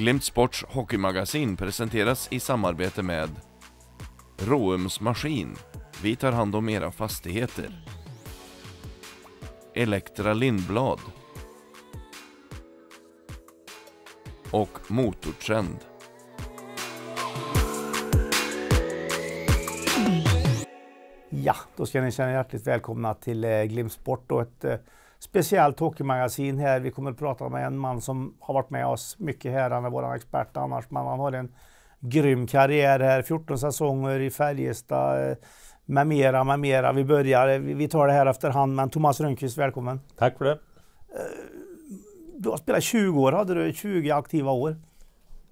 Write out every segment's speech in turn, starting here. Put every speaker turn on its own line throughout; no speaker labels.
Glimt Sports hockeymagasin presenteras i samarbete med Roums Maskin. Vi tar hand om era fastigheter. Elektra Lindblad. Och Motortrend.
Ja, då ska ni känna hjärtligt välkomna till eh, Glimt Sport och ett eh, speciellt hockeymagasin här. Vi kommer att prata med en man som har varit med oss mycket här. Han är vår expert annars, men han har en grym karriär här. 14 säsonger i Färjestad eh, med mera, med mera. Vi börjar, eh, vi tar det här efter hand, men Thomas Rönnqvist, välkommen. Tack för det. Eh, du har spelat 20 år, hade du 20 aktiva år?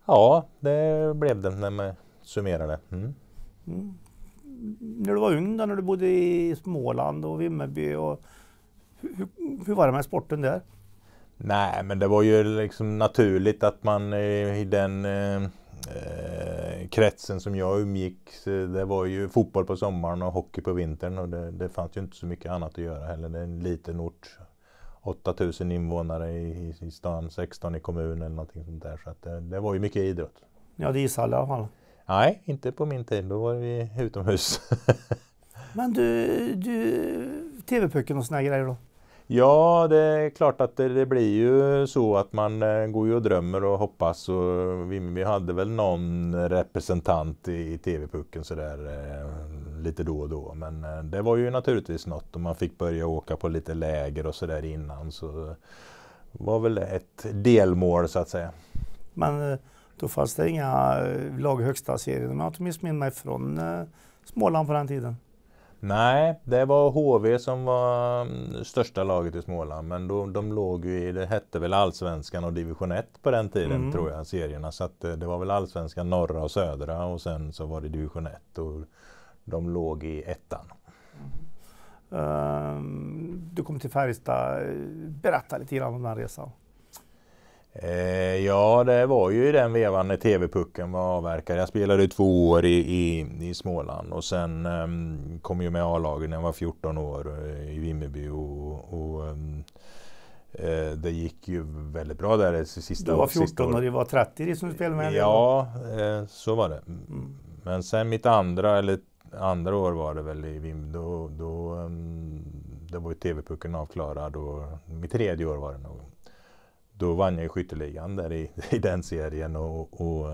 Ja, det blev det när man summerar det. Mm. Mm. När du var ung, då, när du bodde i Småland och Vimmerby och hur, hur var det med sporten där?
Nej, men det var ju liksom naturligt att man eh, i den eh, eh, kretsen som jag umgicks, eh, det var ju fotboll på sommaren och hockey på vintern och det, det fanns ju inte så mycket annat att göra heller. Det är en liten ort, 8000 invånare i, i stan, 16 i kommunen eller någonting sånt där. Så att det, det var ju mycket idrott. Ja, det ishall i alla fall. Nej, inte på min tid. Då var vi utomhus.
men du, du TV-pucken och såna grejer då?
Ja, det är klart att det, det, blir ju så att man eh, går ju och drömmer och hoppas. Och Vimmerby hade väl någon representant i, i TV-pucken sådär eh, lite då och då. Men eh, det var ju naturligtvis något och man fick börja åka på lite läger och sådär innan. Så var väl ett delmål så att
säga. Men då fanns det inga lag i högsta serien om jag inte missminner mig från Småland på den tiden?
Nej, det var HV som var mm, största laget i Småland. Men då, de låg ju i, det hette väl Allsvenskan och Division 1 på den tiden mm. tror jag, serierna. Så att, eh, det var väl Allsvenskan norra och södra och sen så var det Division
1 och de låg i ettan. Um, du kom till Färjestad. Berätta lite grann om den resan. Eh,
ja, det var ju i den vevan när TV-pucken var avverkad. Jag spelade två år i, i, i Småland och sen um, kom jag med A-laget när jag var 14 år eh, i Vimmerby. Och, och um, det gick ju väldigt bra där det sista Du var 14 och det
var 30 det som du spelade med? Ja, uh, så var det. Mm.
Men sen mitt andra, eller andra år var det väl i Vimmerby. då, då um, ehm, det var ju TV-pucken avklarad och mitt tredje år var det nog då vann jag skytteligan där i, i den serien. Och, och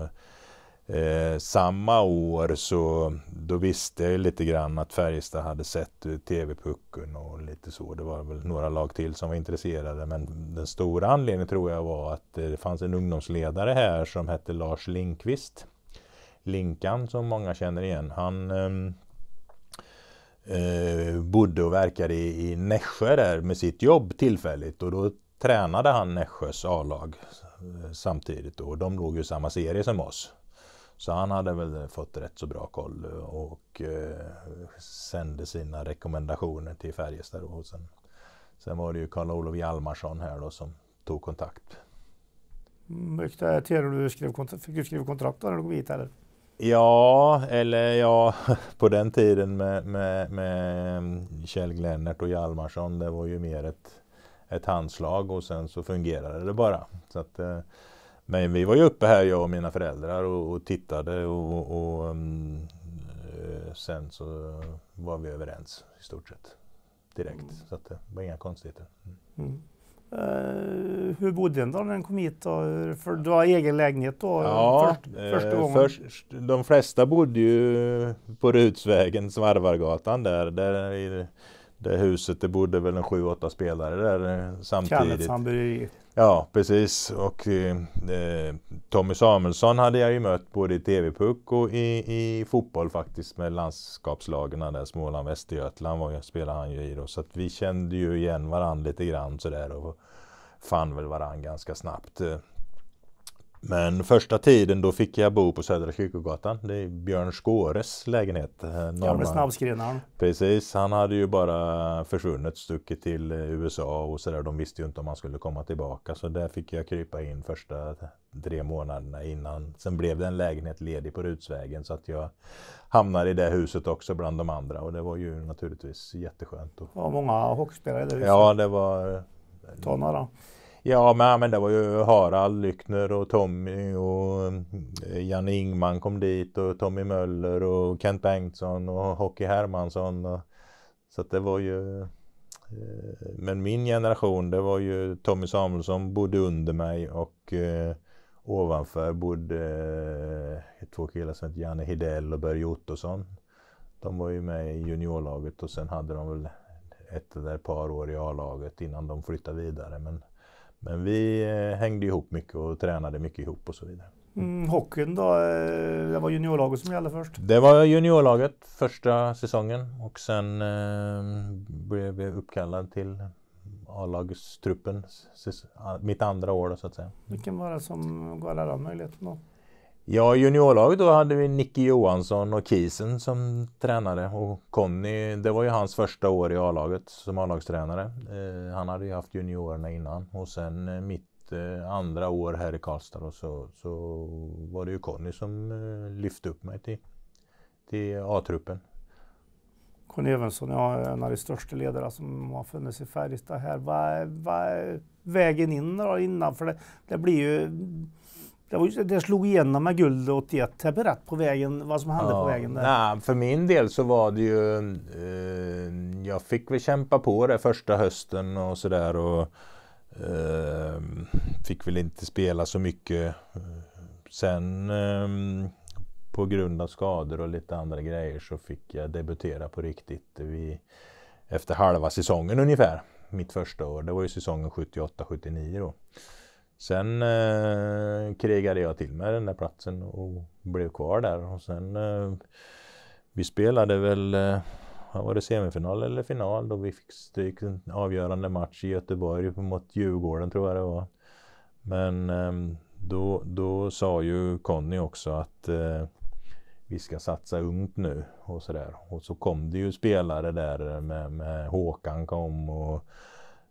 eh, samma år så då visste jag lite grann att Färjestad hade sett eh, TV-pucken och lite så. Det var väl några lag till som var intresserade men den stora anledningen tror jag var att eh, det fanns en ungdomsledare här som hette Lars Linkvist. Linkan som många känner igen. Han ehm, Eh, bodde och verkade i, i Nässjö där med sitt jobb tillfälligt och då tränade han Nässjös A-lag eh, samtidigt och de låg ju i samma serie som oss. Så han hade väl fått rätt så bra koll eh, och eh, sände sina rekommendationer till Färjestad. Och sen, sen var det ju Karl-Olof Hjalmarsson här då som tog kontakt.
Mycket mm, till du skrev, fick du skriva kontrakt då när du kom hit eller?
Ja, eller ja, på den tiden med, med, med Kjell Glennert och Hjalmarsson, det var ju mer ett ett handslag och sen så fungerade det bara. Så att, eh, men vi var ju uppe här jag och mina föräldrar och, och tittade och, och um, sen så var vi överens i stort sett direkt. Mm. Så att det var inga konstigheter.
Mm. Mm. Uh, hur bodde den då när den kom hit? Då? För du har egen lägenhet då? Ja, först, första gången.
Först, de flesta bodde ju på Rutsvägen, Svarvargatan där. där det huset, det bodde väl en sju, åtta spelare där eh, samtidigt. Kalles Ja, precis. Och eh, eh, Tommy Samuelsson hade jag ju mött både i TV-puck och i, i fotboll faktiskt med landskapslagen där, Småland, Västergötland var, spelade han ju i då. Så att vi kände ju igen varandra lite grann sådär och fann väl varandra ganska snabbt. Eh. Men första tiden då fick jag bo på Södra Kyrkogatan. Det är Björn Skåres lägenhet. Gamle eh, snabbskrinnaren. Precis, han hade ju bara försvunnit, stuckit till eh, USA och sådär. De visste ju inte om han skulle komma tillbaka. Så där fick jag krypa in första tre månaderna innan. Sen blev det en lägenhet ledig på Rutsvägen så att jag hamnade i det huset också bland de andra. Och det var ju naturligtvis jätteskönt. Det var många hockeyspelare i det huset. Ja, det var... Eh, Ta några. Ja, men, det var ju Harald Lyckner och Tommy och eh, Janne Ingman kom dit och Tommy Möller och Kent Bengtsson och Hockey Hermansson. Och, så det var ju... Eh, men min generation, det var ju Tommy Samuelsson bodde under mig och eh, ovanför bodde eh, två killar som hette Janne Hidell och Börje Ottosson. De var ju med i juniorlaget och sen hade de väl ett eller ett par år i A-laget innan de flyttade vidare. Men men vi eh, hängde ihop mycket och tränade mycket ihop och så vidare.
Mm, hockeyn då, eh, det var juniorlaget som gällde först?
Det var juniorlaget första säsongen och sen eh, blev jag uppkallad till A-lagstruppen mitt andra år då, så att säga. Vilken var det som gav
dig den möjligheten då?
Ja, i juniorlaget då hade vi Nicke Johansson och Kisen som tränare och Conny, det var ju hans första år i A-laget som A-lagstränare. Eh, han hade ju haft juniorerna innan och sen eh, mitt eh, andra år här i Karlstad då, så, så var det ju Conny som eh, lyfte upp mig till, till A-truppen.
Conny Evensson, ja, en av de största ledarna som har funnits i Färjestad här. Vad är vägen in då innan? För det, det blir ju det, var just, det slog igenom med guld 81. berätt på vägen vad som hände ja, på vägen där.
Nej, för min del så var det ju... Eh, jag fick väl kämpa på det första hösten och sådär. eh, fick väl inte spela så mycket. Eh, sen eh, på grund av skador och lite andra grejer så fick jag debutera på riktigt vid, efter halva säsongen ungefär. Mitt första år. Det var ju säsongen 78-79 då. Sen eh, krigade jag till med den där platsen och blev kvar där. Och sen eh, vi spelade väl, eh, var det semifinal eller final då vi fick stryk en avgörande match i Göteborg mot Djurgården tror jag det var. Men eh, då, då sa ju Conny också att eh, vi ska satsa ungt nu och sådär. Och så kom det ju spelare där med, med Håkan kom och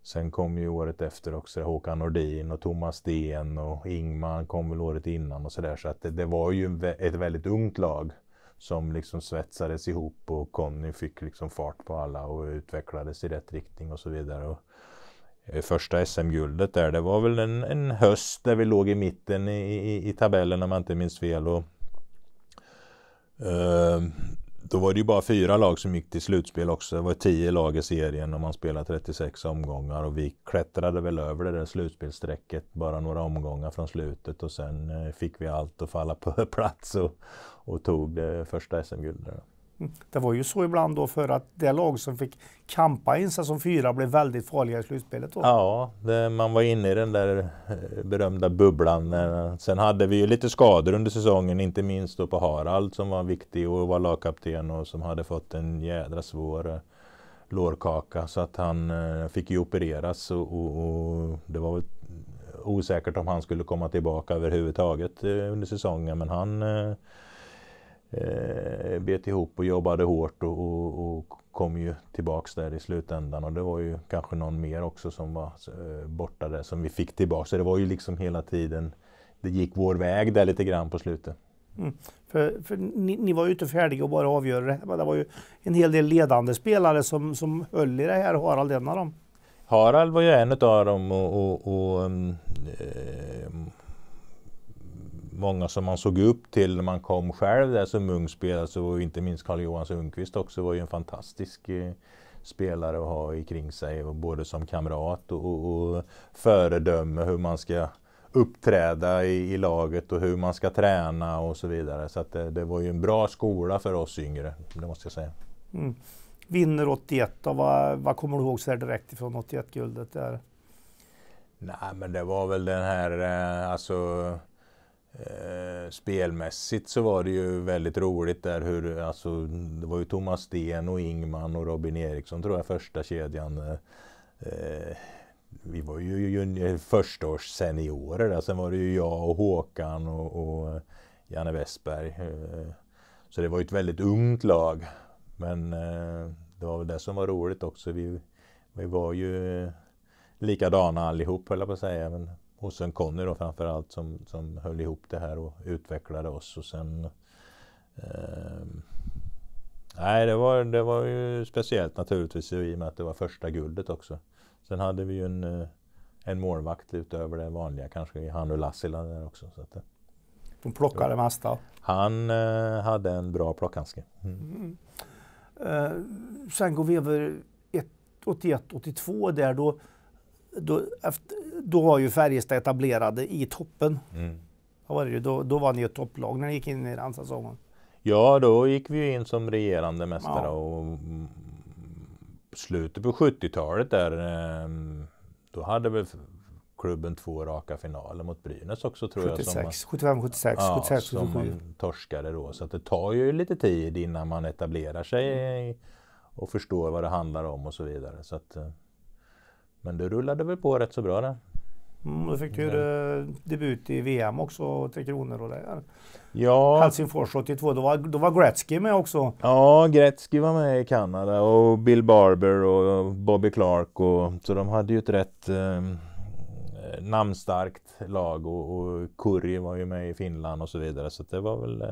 Sen kom ju året efter också Håkan Nordin och Thomas Sten och Ingman kom väl året innan och sådär. Så att det, det, var ju ett väldigt ungt lag som liksom svetsades ihop och Conny fick liksom fart på alla och utvecklades i rätt riktning och så vidare. Och eh, första SM-guldet där, det var väl en, en, höst där vi låg i mitten i, i, i tabellen om jag inte minns fel. Och, uh, då var det ju bara fyra lag som gick till slutspel också. Det var tio lag i serien och man spelade 36 omgångar och vi klättrade väl över det där slutspelsträcket bara några omgångar från slutet och sen eh, fick vi allt att falla på plats och, och tog det första SM-guldet.
Det var ju så ibland då för att det lag som fick kampa in sig som fyra blev väldigt farliga i slutspelet då. Ja,
det, man var inne i den där eh, berömda bubblan. Sen hade vi ju lite skador under säsongen, inte minst då på Harald som var viktig och var lagkapten och som hade fått en jädra svår eh, lårkaka så att han eh, fick ju opereras och, och, och det var osäkert om han skulle komma tillbaka överhuvudtaget under säsongen men han eh, bet ihop och jobbade hårt och, och, och, kom ju tillbaks där i slutändan. Och det var ju kanske någon mer också som var eh, borta där som vi fick tillbaks. Så det var ju liksom hela tiden, det gick vår väg där lite grann på slutet.
Mm. För, för ni, ni, var ju inte färdiga att bara avgöra det men det var ju en hel del ledande spelare som, som höll i det här, Harald en av dem.
Harald var ju en av dem och, och, och mm, eh, många som man såg upp till när man kom själv där som ung spelare, så inte minst karl johan Sundqvist också, var ju en fantastisk eh, spelare att ha kring sig, både som kamrat och, och, och föredöme hur man ska uppträda i, i, laget och hur man ska träna och så vidare. Så det, det, var ju en bra skola för oss yngre, det måste jag säga.
Mm. Vinner 81 då, vad, vad kommer du ihåg så här direkt ifrån 81-guldet?
Nej men det var väl den här, eh, alltså Eh, spelmässigt så var det ju väldigt roligt där hur, alltså, det var ju Thomas Sten och Ingman och Robin Eriksson tror jag, första kedjan. Eh, eh vi var ju, ju förstaårs seniorer där. Sen var det ju jag och Håkan och, och Janne Westberg. Eh, så det var ju ett väldigt ungt lag. Men eh, det var väl det som var roligt också. Vi, vi var ju likadana allihop höll jag på att säga. Men och sen Conny då framförallt som, som höll ihop det här och utvecklade oss och sen eh, Nej det var, det var ju speciellt naturligtvis i och med att det var första guldet också. Sen hade vi ju en, eh, en målvakt utöver det vanliga kanske, Hannu Lassila där
också. Så att, De plockade det mesta?
Han eh, hade en bra plockhandske.
Mm. Mm. Eh, sen går vi över 81-82 där då då, efter, då var ju Färjestad etablerade i toppen. Mm. Då, var ju, då, då var ni ju topplag när ni gick in i den säsongen.
Ja, då gick vi ju in som regerande mästare ja. och slutet på 70-talet där, ehm, då hade väl klubben två raka finaler mot Brynäs också tror 76, jag. Man,
75, 76, ja, 76, 77. Som man
torskade då. Så det tar ju lite tid innan man etablerar sig mm. och förstår vad det handlar om och så vidare. Så att, eh, men det rullade väl på rätt så
bra där? Mm, då fick ju ja. Eh, debut i VM också, Tre Kronor och det där.
Ja. Helsingfors
82, då var, då var Gretzky med också.
Ja, Gretzky var med i Kanada och Bill Barber och Bobby Clark. Och, så de hade ju ett rätt ehm, eh, namnstarkt lag och, och Kurri var ju med i Finland och så vidare. Så det var väl eh,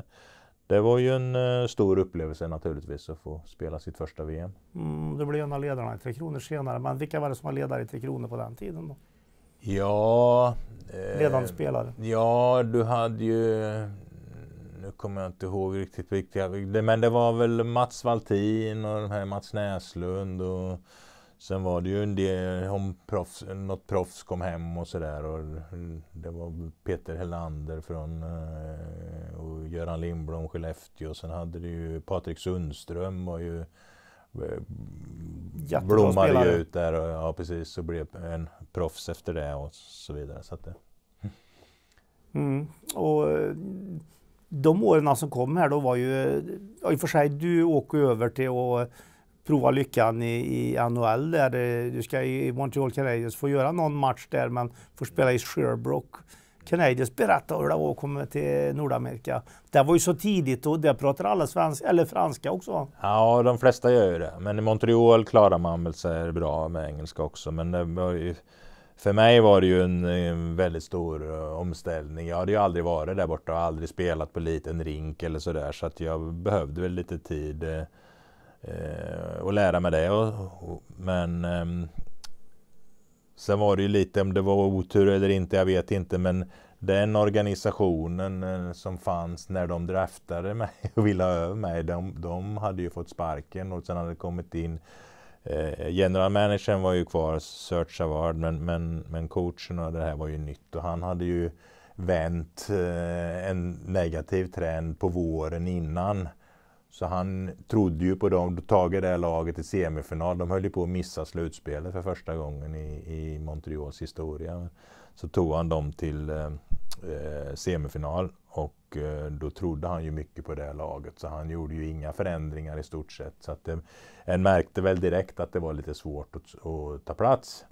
det var ju en uh, stor upplevelse naturligtvis att få spela sitt första VM.
Mm, du blev en av ledarna i Tre Kronor senare, men vilka var det som var ledare i Tre Kronor på den tiden? Då?
Ja... Eh, Ledande spelare? Ja, du hade ju... Nu kommer jag inte ihåg riktigt vilka, men det var väl Mats Valtin och den här Mats Näslund och Sen var det ju en del, om proffs, något proffs kom hem och sådär. Det var Peter Hellander från, eh, och Göran Lindblom, Skellefteå. Sen hade det ju Patrik Sundström var ju eh, Jättebra blommade spelare. ju ut där och ja, precis så blev en proffs efter det och så vidare. Så det...
Mm. Och eh, de åren som kom här då var ju, Ja, i och för sig du åker ju över till att prova lyckan i, i NHL där. Du ska i Montreal Canadiens få göra någon match där men får spela i Sherbrooke. Canadiens berättade hur det var att komma till Nordamerika. Det var ju så tidigt och det pratar alla svenska, eller franska också.
Ja, de flesta gör ju det. Men i Montreal klarar man väl sig bra med engelska också. Men ju, för mig var det ju en, en väldigt stor eh, omställning. Jag hade ju aldrig varit där borta och aldrig spelat på liten rink eller sådär. Så att jag behövde väl lite tid eh, Eh, och lära mig det. men ehm, sen var det ju lite om det var otur eller inte, jag vet inte. Men den organisationen eh, som fanns när de draftade mig och ville ha över mig, de, de hade ju fått sparken och sen hade det kommit in eh, Generalmanagern var ju kvar, Search Award, men, men, men coachen och det här var ju nytt och han hade ju vänt en negativ trend på våren innan så han trodde ju på dem, tagit det laget till semifinal. De höll ju på att missa slutspelet för första gången i, i Montreals historia. Så tog han dem till eh, eh semifinal och eh, då trodde han ju mycket på det laget. Så han gjorde ju inga förändringar i stort sett. Så att det, eh, en märkte väl direkt att det var lite svårt att, att ta plats.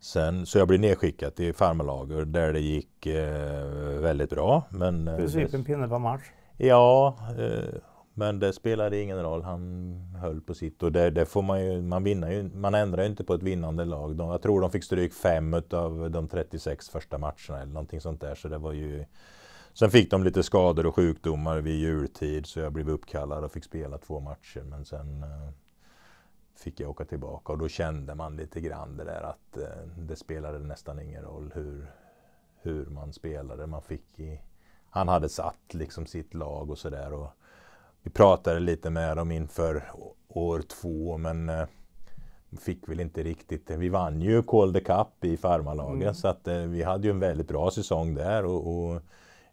Sen, så jag blev nedskickad till farmarlager där det gick eh, väldigt bra. Men, eh, I princip en pinne per match? Ja, eh, men det spelade ingen roll. Han höll på sitt och det, det får man ju, man vinner ju, man ändrar ju inte på ett vinnande lag. De, jag tror de fick stryk fem av de 36 första matcherna eller någonting sånt där. Så det var ju... Sen fick de lite skador och sjukdomar vid jultid så jag blev uppkallad och fick spela två matcher. Men sen eh, fick jag åka tillbaka och då kände man lite grann det där att eh, det spelade nästan ingen roll hur, hur man spelade. Man fick i han hade satt liksom sitt lag och sådär. Vi pratade lite med dem inför år två, men eh, fick väl inte riktigt... Vi vann ju Call the Cup i farmarlagen mm. så att eh, vi hade ju en väldigt bra säsong där och, och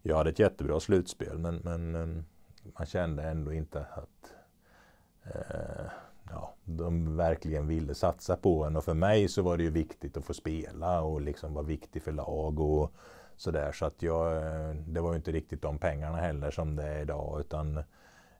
jag hade ett jättebra slutspel men, men man kände ändå inte att eh, ja, de verkligen ville satsa på en och för mig så var det ju viktigt att få spela och liksom vara viktig för lag och sådär. Så att jag, eh, det var ju inte riktigt de pengarna heller som det är idag utan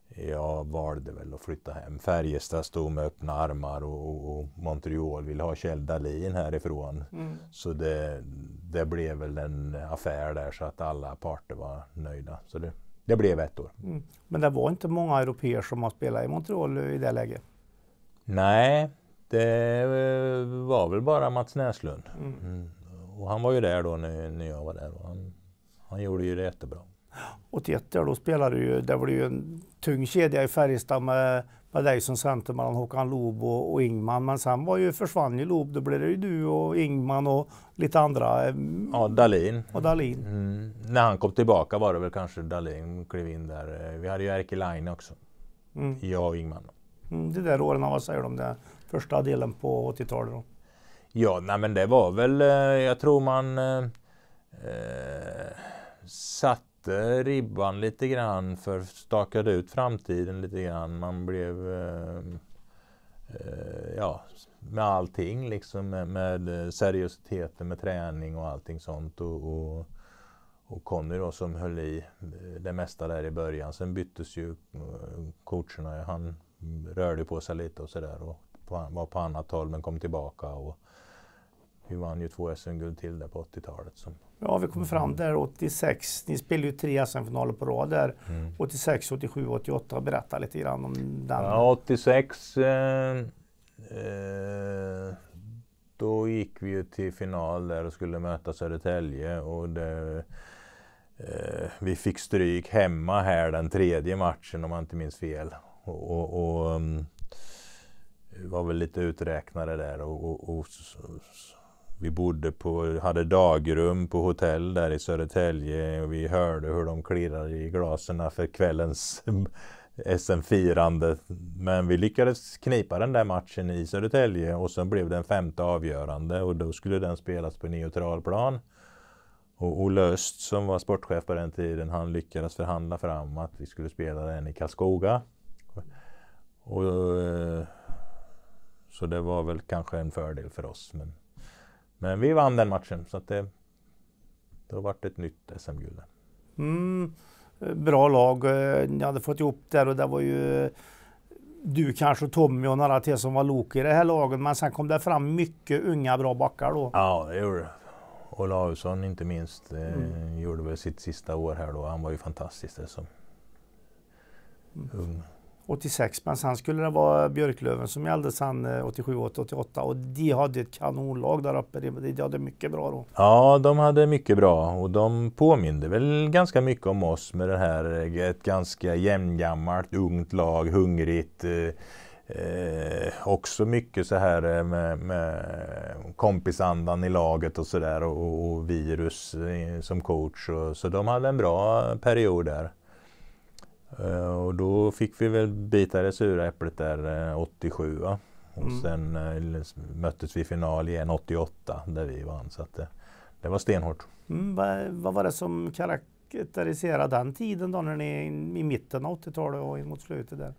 jag valde väl att flytta hem. Färjestad stod med öppna armar och, och Montreal ville ha Kjell Dahlin härifrån. Mm. Så det, det blev väl en affär där så att alla parter var nöjda. Så det, det blev ett år.
Mm. Men det var inte många europeer som har spelat i Montreal i det läget?
Nej, det eh, var väl bara Mats Näslund. Mm. mm och han var ju där då när, när jag var där och han, han gjorde ju det jättebra.
81 då spelade du ju, det var ju en tung kedja i Färjestad med, med dig som center mellan Håkan Loob och, och, Ingman. Men sen var ju, försvann ju Loob, då blev det ju du och Ingman och lite andra. Ehm, ja, Dalin. Och Dalin.
Mm. När han kom tillbaka var det väl kanske Dalin klev in där. Eh, vi hade ju Erkki Laine också. Mm. Jag och Ingman.
Mm, det där åren, vad säger du om den första delen på 80-talet?
Ja, nej men det var väl, eh, jag tror man eh, eh, satte ribban lite grann för stakade ut framtiden lite grann. Man blev, eh, eh ja, med allting liksom med, med, seriositeten med träning och allting sånt. Och, och, och Conny då som höll i det mesta där i början. Sen byttes ju coacherna. Han rörde på sig lite och sådär och var på annat håll men kom tillbaka. Och, vi vann ju två SM-guld till där på 80-talet. Som... Ja, vi kommer fram
där 86. Ni spelade ju tre SM-finaler på rad där. Mm. 86, 87, 88. Berätta lite grann om den. Ja,
86 eh, eh, då gick vi ju till final där och skulle möta Södertälje och det, eh, vi fick stryk hemma här den tredje matchen om jag inte minns fel. Och, och, och mm, var väl lite uträknade där och, och, och vi bodde på, hade dagrum på hotell där i Södertälje och vi hörde hur de klirrade i glasen för kvällens SM-firande. Men vi lyckades knipa den där matchen i Södertälje och sen blev den femte avgörande och då skulle den spelas på neutral plan. Och Olle Öst som var sportchef på den tiden, han lyckades förhandla fram att vi skulle spela den i Karlskoga. Och, eh, så det var väl kanske en fördel för oss. Men... Men vi vann den matchen så att det, det har varit ett nytt SM-guld.
Mm, bra lag. Eh, ni hade fått ihop där och det var ju eh, du kanske och Tommy och några till som var lok i det här laget. Men sen kom det fram mycket unga bra backar då.
Ja, det gjorde det. Olausson inte minst eh, mm. gjorde väl sitt sista år här då. Han var ju fantastisk. Det som mm. ung
86 men sen skulle det vara Björklöven som gällde sen 87, eh, 88 och de hade ett kanonlag där uppe. De hade mycket bra då.
Ja, de hade mycket bra och de påminde väl ganska mycket om oss med det här eh, ett ganska jämngammalt, ungt lag, hungrigt. Eh, eh också mycket så här med, med kompisandan i laget och sådär och, och virus som coach. Och, så de hade en bra period där. Eh, och då fick vi väl bita det sura äpplet där 87. Eh, va? Och mm. sen eh, möttes
vi i final igen 88 där vi vann. Så det, det, var stenhårt. Mm, vad, vad, var det som karaktäriserade den tiden då när ni i mitten av 80-talet och mot slutet där?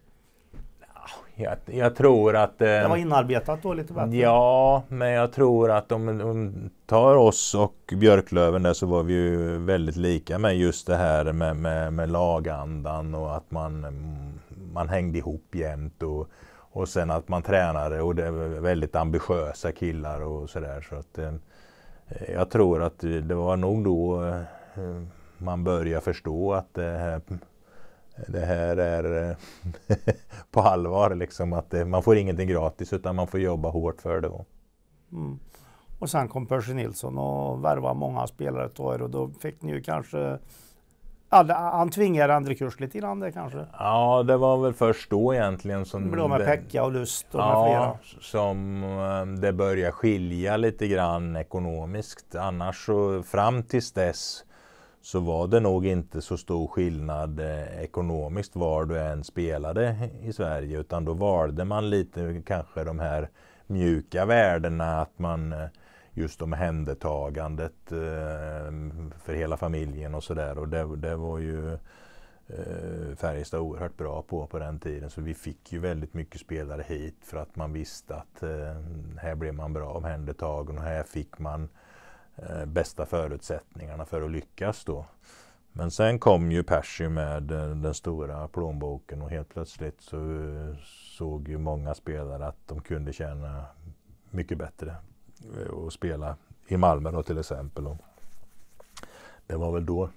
Jag, jag, tror att... Eh, det var inarbetat då lite bättre? Ja, men jag tror att om man tar oss och Björklöven där så var vi ju väldigt lika med just det här med, med, med lagandan och att man, man hängde ihop jämt och, och sen att man tränade och det var väldigt ambitiösa killar och sådär. Så eh, jag tror att det var nog då eh, man började förstå att det här det här är eh, på allvar, liksom, att det, eh, man får ingenting gratis utan man får jobba hårt för det.
Mm. Och sen kom Percy Nilsson och värvade många spelare ett år och då fick ni ju kanske han tvingade andra kurs lite innan det kanske?
Ja, det var väl först då egentligen som... Blå med Pekka och Lust och ja, med flera. som eh, det började skilja lite grann ekonomiskt. Annars så fram tills dess så var det nog inte så stor skillnad eh, ekonomiskt var du än spelade i Sverige utan då valde man lite kanske de här mjuka värdena att man eh, just omhändertagandet eh, för hela familjen och sådär och det, det var ju Färjestad oerhört bra på på den tiden. Så vi fick ju väldigt mycket spelare hit för att man visste att här blev man bra omhändertagen och här fick man eh, bästa förutsättningarna för att lyckas då. Men sen kom ju Percy med eh, den stora plånboken och helt plötsligt så eh, såg ju många spelare att de kunde tjäna mycket bättre eh, och spela i Malmö då till exempel. Och det var väl då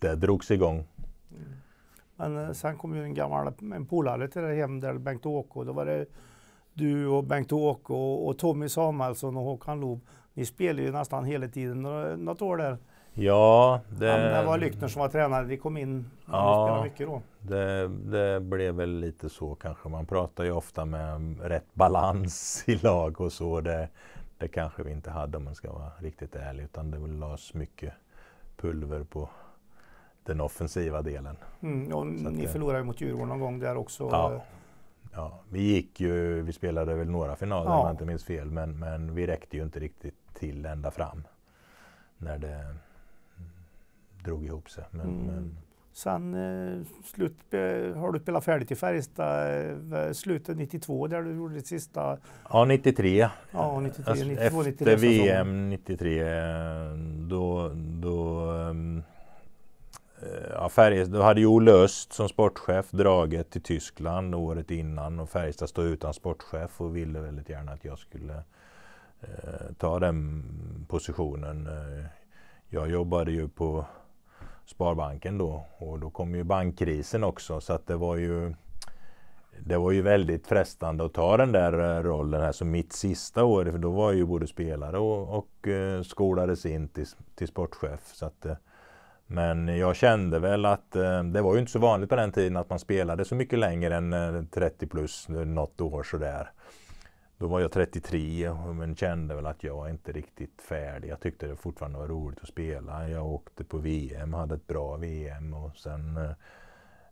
det drogs igång.
Men sen kom ju en gammal en polare till det hem där, Bengt-Åke, och då var det du och Bengt-Åke och, och Tommy Samuelsson och Håkan Loob ni spelade ju nästan hela tiden något år där.
Ja, det... det var
Lyckner som var tränare. Vi kom in och ja, spelade mycket då.
Det, det, blev väl lite så kanske. Man pratar ju ofta med rätt balans i lag och så. Det, det kanske vi inte hade om man ska vara riktigt ärlig. Utan det lades mycket pulver på den offensiva delen. Mm, och ni det... förlorade
mot Djurgården någon gång där också. Ja,
Ja, vi gick ju, vi spelade väl några finaler ja. om jag inte minns fel, men, men vi räckte ju inte riktigt till ända fram när det drog ihop sig. Men, mm. men...
Sen eh, slut, eh, har du spelat färdigt i Färjestad eh, slutet 92 där du gjorde ditt sista?
Ja, 93.
Ja, 93, 92, 93 Efter VM
93 då, då um Eh, ja, Färjestad, du hade ju Olle Öst som sportchef draget till Tyskland året innan och Färjestad stod utan sportchef och ville väldigt gärna att jag skulle eh, ta den positionen. Eh, jag jobbade ju på Sparbanken då och då kom ju bankkrisen också så att det var ju det var ju väldigt frestande att ta den där eh, rollen här som mitt sista år för då var jag ju både spelare och, och skolades in till, till sportchef. Så att, men jag kände väl att eh, det var ju inte så vanligt på den tiden att man spelade så mycket längre än 30 eh, plus eh, något år sådär. Då var jag 33 men kände väl att jag inte riktigt färdig. Jag tyckte det fortfarande var roligt att spela. Jag åkte på VM, hade ett bra VM och sen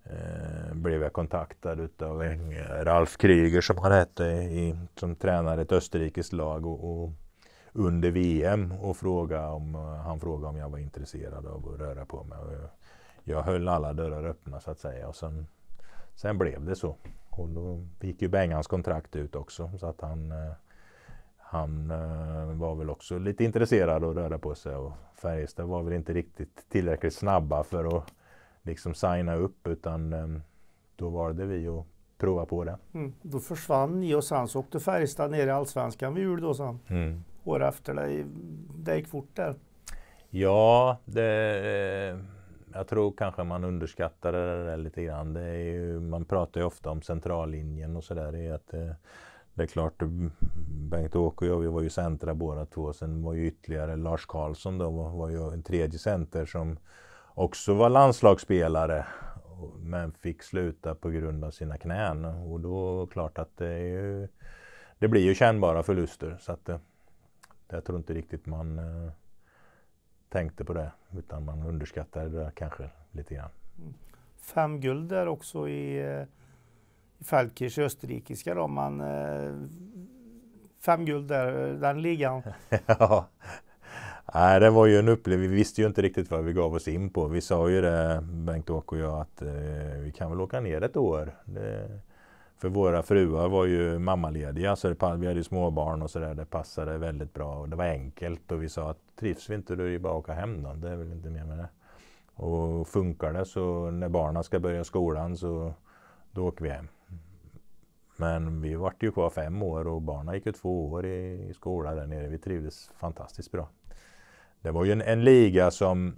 eh, blev jag kontaktad utav Ralf Kryger som han hette i, som tränade ett österrikiskt lag och, och under VM och frågade om, eh, han frågade om jag var intresserad av att röra på mig. Jag höll alla dörrar öppna så att säga och sen, sen blev det så. Och då gick ju Bengans kontrakt ut också så att han, eh, han eh, var väl också lite intresserad av att röra på sig och Färjestad var väl inte riktigt tillräckligt snabba för att liksom signa upp utan då valde vi att prova på det.
Mm. Då försvann ni och sen så åkte Färjestad ner i Allsvenskan vid jul då sen. Mm år efter dig. Det gick fort där.
Ja, det, eh, jag tror kanske man underskattade det där lite grann. Det är ju, man pratar ju ofta om centrallinjen och sådär. Det, eh, det är klart, Bengt-Åke och jag vi var ju centra båda två. Sen var ju ytterligare Lars Karlsson då, var, ju en tredje center som också var landslagsspelare men fick sluta på grund av sina knän. Och då är det klart att det, ju, det blir ju kännbara förluster. Så att, eh, jag tror inte riktigt man eh, tänkte på det utan man underskattade det kanske
lite grann. Mm. Fem guld där också i, eh, i Falkirch, österrikiska då. Man, eh, fem guld där, den ligan.
ja. Nej, det var ju en upplevelse. Vi visste ju inte riktigt vad vi gav oss in på. Vi sa ju det, Bengt-Åke och jag, att eh, vi kan väl åka ner ett år. Det, för våra fruar var ju mammalediga, så det, vi hade småbarn och sådär. Det passade väldigt bra och det var enkelt. Och vi sa att trivs vi inte, då är det bara att åka hem då. Det är väl inte mer med det. Och funkar det så när barnen ska börja skolan så då åker vi hem. Men vi vart ju kvar fem år och barnen gick ju två år i, i skolan där nere. Vi trivdes fantastiskt bra. Det var ju en, en liga som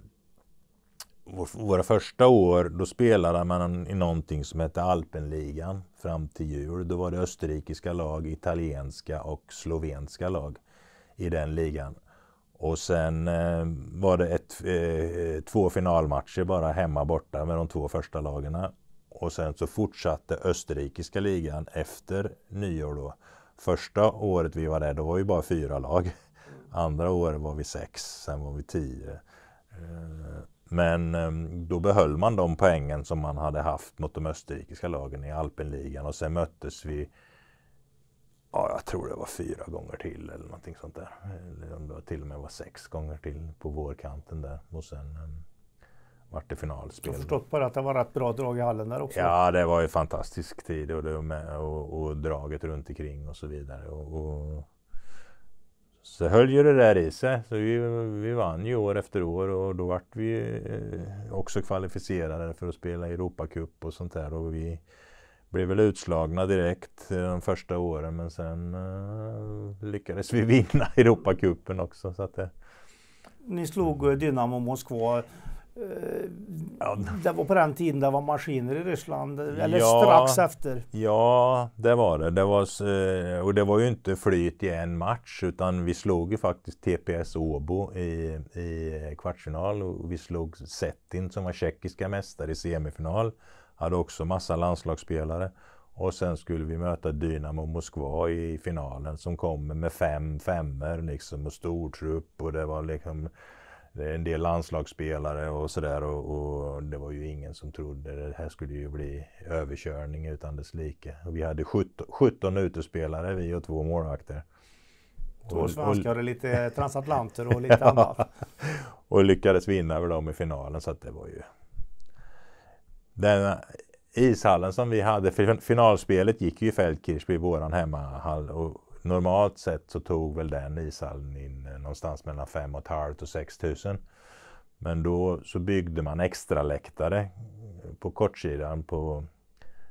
våra första år, då spelade man i någonting som hette Alpenligan fram till jul. Då var det österrikiska lag, italienska och slovenska lag i den ligan. Och sen eh, var det ett, eh, två finalmatcher bara hemma borta med de två första lagen. Och sen så fortsatte österrikiska ligan efter nyår då. Första året vi var där, då var vi bara fyra lag. Andra året var vi sex, sen var vi tio. Eh, men ehm, då behöll man de poängen som man hade haft mot de österrikiska lagen i alpenligan och sen möttes vi Ja, jag tror det var fyra gånger till eller någonting sånt där. Eller om det var till och med var sex gånger till på vårkanten där. Och sen um, vart det finalspel. Jag förstått
bara att det var rätt bra drag i hallen där också. Ja,
det var ju fantastisk tid och, det, och, och, draget runt omkring och så vidare. Och, och så höll ju det där i sig. Så vi, vi vann ju år efter år och då vart vi eh, också kvalificerade för att spela Europacup och sånt där. Och vi blev väl utslagna direkt de första åren men sen eh, lyckades vi vinna Europacupen också. Så att det...
Ni slog eh, Dynamo Moskva Eh, det var på den tiden det var maskiner i Ryssland, eller ja, strax efter.
Ja, det var det. det var, eh, och det var ju inte flyt i en match, utan vi slog ju faktiskt TPS Åbo i, i kvartsfinal. Och vi slog Settin som var tjeckiska mästare i semifinal. Hade också massa landslagsspelare. Och sen skulle vi möta Dynamo Moskva i finalen som kommer med fem femmer liksom och stortrupp och det var liksom det är en del landslagsspelare och sådär och, och, det var ju ingen som trodde det här skulle ju bli överkörning utan dess like. Och vi hade 17, 17 utespelare vi och två målvakter. Två svenskar och lite transatlanter och lite ja. annat. Och lyckades vinna över dem i finalen så att det var ju... Den ishallen som vi hade, finalspelet gick ju i Feldkirchby, våran hemmahall. Och normalt sett så tog väl den ishallen in eh, någonstans mellan 5 500 och 6 000. Men då så byggde man extra läktare på kortsidan på,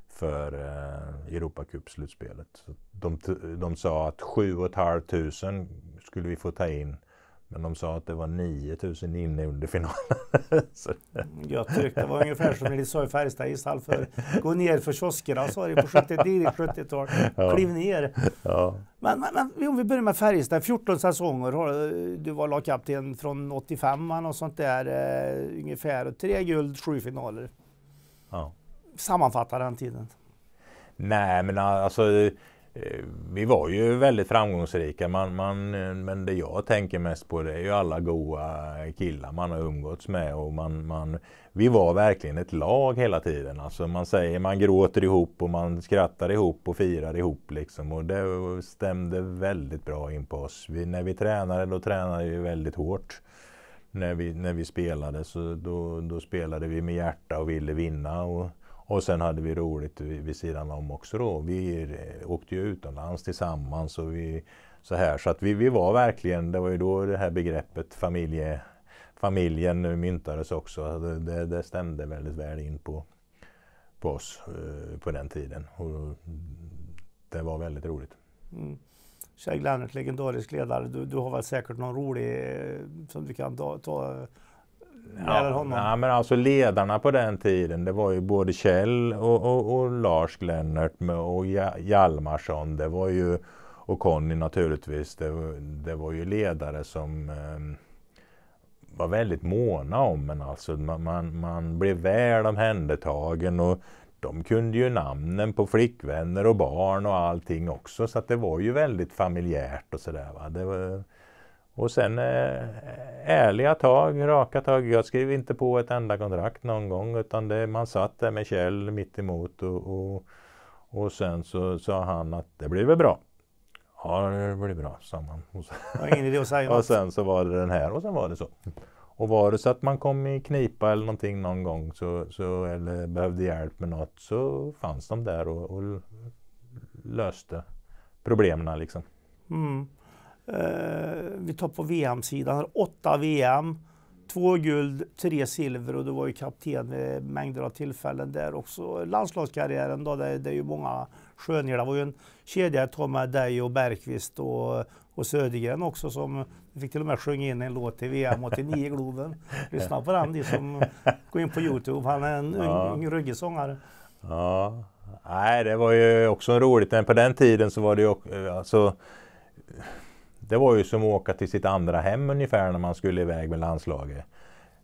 för eh, Europacup-slutspelet. De, de sa att 7 500 skulle vi få ta in men de sa att det var 9000 inne under finalen.
Jag mm, tyckte det var ungefär som när de sa i Färjestad ishall för Gå ner för kioskerna sa de på 70-talet. Ja. Kliv ner. Ja. Men, men, men, om vi börjar med Färjestad. 14 säsonger. Du var lagkapten från 85 och sånt där. Eh, ungefär. Tre guld, sju finaler. Ja. Sammanfattar den tiden.
Nej men alltså Eh, vi var ju väldigt framgångsrika man, man, eh, men det jag tänker mest på det är ju alla goa killar man har umgåtts med. Och man, man, vi var verkligen ett lag hela tiden. Alltså man säger man gråter ihop och man skrattar ihop och firar ihop. Liksom. Och det stämde väldigt bra in på oss. Vi, när vi tränade då tränade vi väldigt hårt. När vi, när vi spelade så då, då spelade vi med hjärta och ville vinna. Och, och sen hade vi roligt vid sidan om också då. Vi eh, åkte ju utomlands tillsammans och vi så här. Så att vi, vi var verkligen, det var ju då det här begreppet familje, familjen myntades också. Det, det stämde väldigt väl in på, på oss eh, på den tiden. Och det var väldigt roligt.
Mm. Kjell Glennert, legendarisk ledare. Du, du har väl säkert någon rolig eh, som du kan ta, ta ja, honom?
Ja, men alltså ledarna på den tiden det var ju både Kjell och, och, och Lars Glennert och Hjalmarsson. Det var ju, och Conny naturligtvis. Det, det var ju ledare som eh, var väldigt måna om men alltså man, man, man blev väl omhändertagen och de kunde ju namnen på flickvänner och barn och allting också så att det var ju väldigt familjärt och sådär. Och sen eh, ärliga tag, raka tag. Jag skrev inte på ett enda kontrakt någon gång utan det, man satt där med Kjell mitt emot och, och, och sen så sa han att det blir väl bra. Ja, det blir bra, sa man. Och, så, och sen så var det den här och sen var det så. Och var det så att man kom i knipa eller någonting någon gång så, så, eller behövde hjälp med något så fanns de där och, och löste problemen liksom.
Mm. Eh, vi tar på VM-sidan, åtta VM, två guld, tre silver och du var ju kapten vid mängder av tillfällen där också. Landslagskarriären då, det, det är ju många skönheter. Det var ju en kedja jag tog med dig och Bergqvist och, och Södergren också som fick till och med sjunga in en låt till VM 89 i Globen. Lyssna på den, de som går in på Youtube. Han är en ja. ung, ruggig sångare.
Ja, nej det var ju också roligt, men på den tiden så var det ju också, alltså, det var ju som att åka till sitt andra hem ungefär när man skulle iväg med landslaget.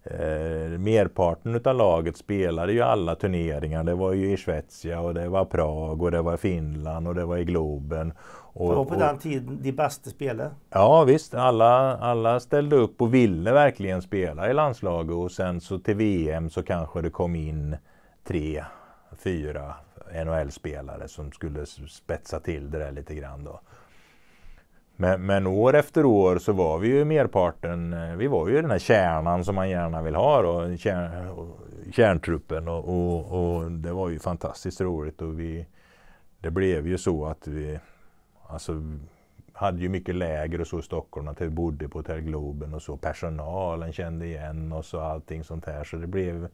Eh, merparten av laget spelade ju alla turneringar. Det var ju i Schweiz och det var Prag och det var Finland och det var i Globen. Och, det var på den
tiden de bästa spelade.
Ja visst, alla, alla ställde upp och ville verkligen spela i landslaget och sen så till VM så kanske det kom in tre, fyra NHL-spelare som skulle spetsa till det där lite grann. Då. Men, men, år efter år så var vi ju merparten, eh, vi var ju den här kärnan som man gärna vill ha då, kärn, kärntruppen och, och, och, det var ju fantastiskt roligt och vi, det blev ju så att vi, alltså hade ju mycket läger och så i Stockholm, att vi bodde på Hotell Globen och så, personalen kände igen oss och allting sånt här så det blev,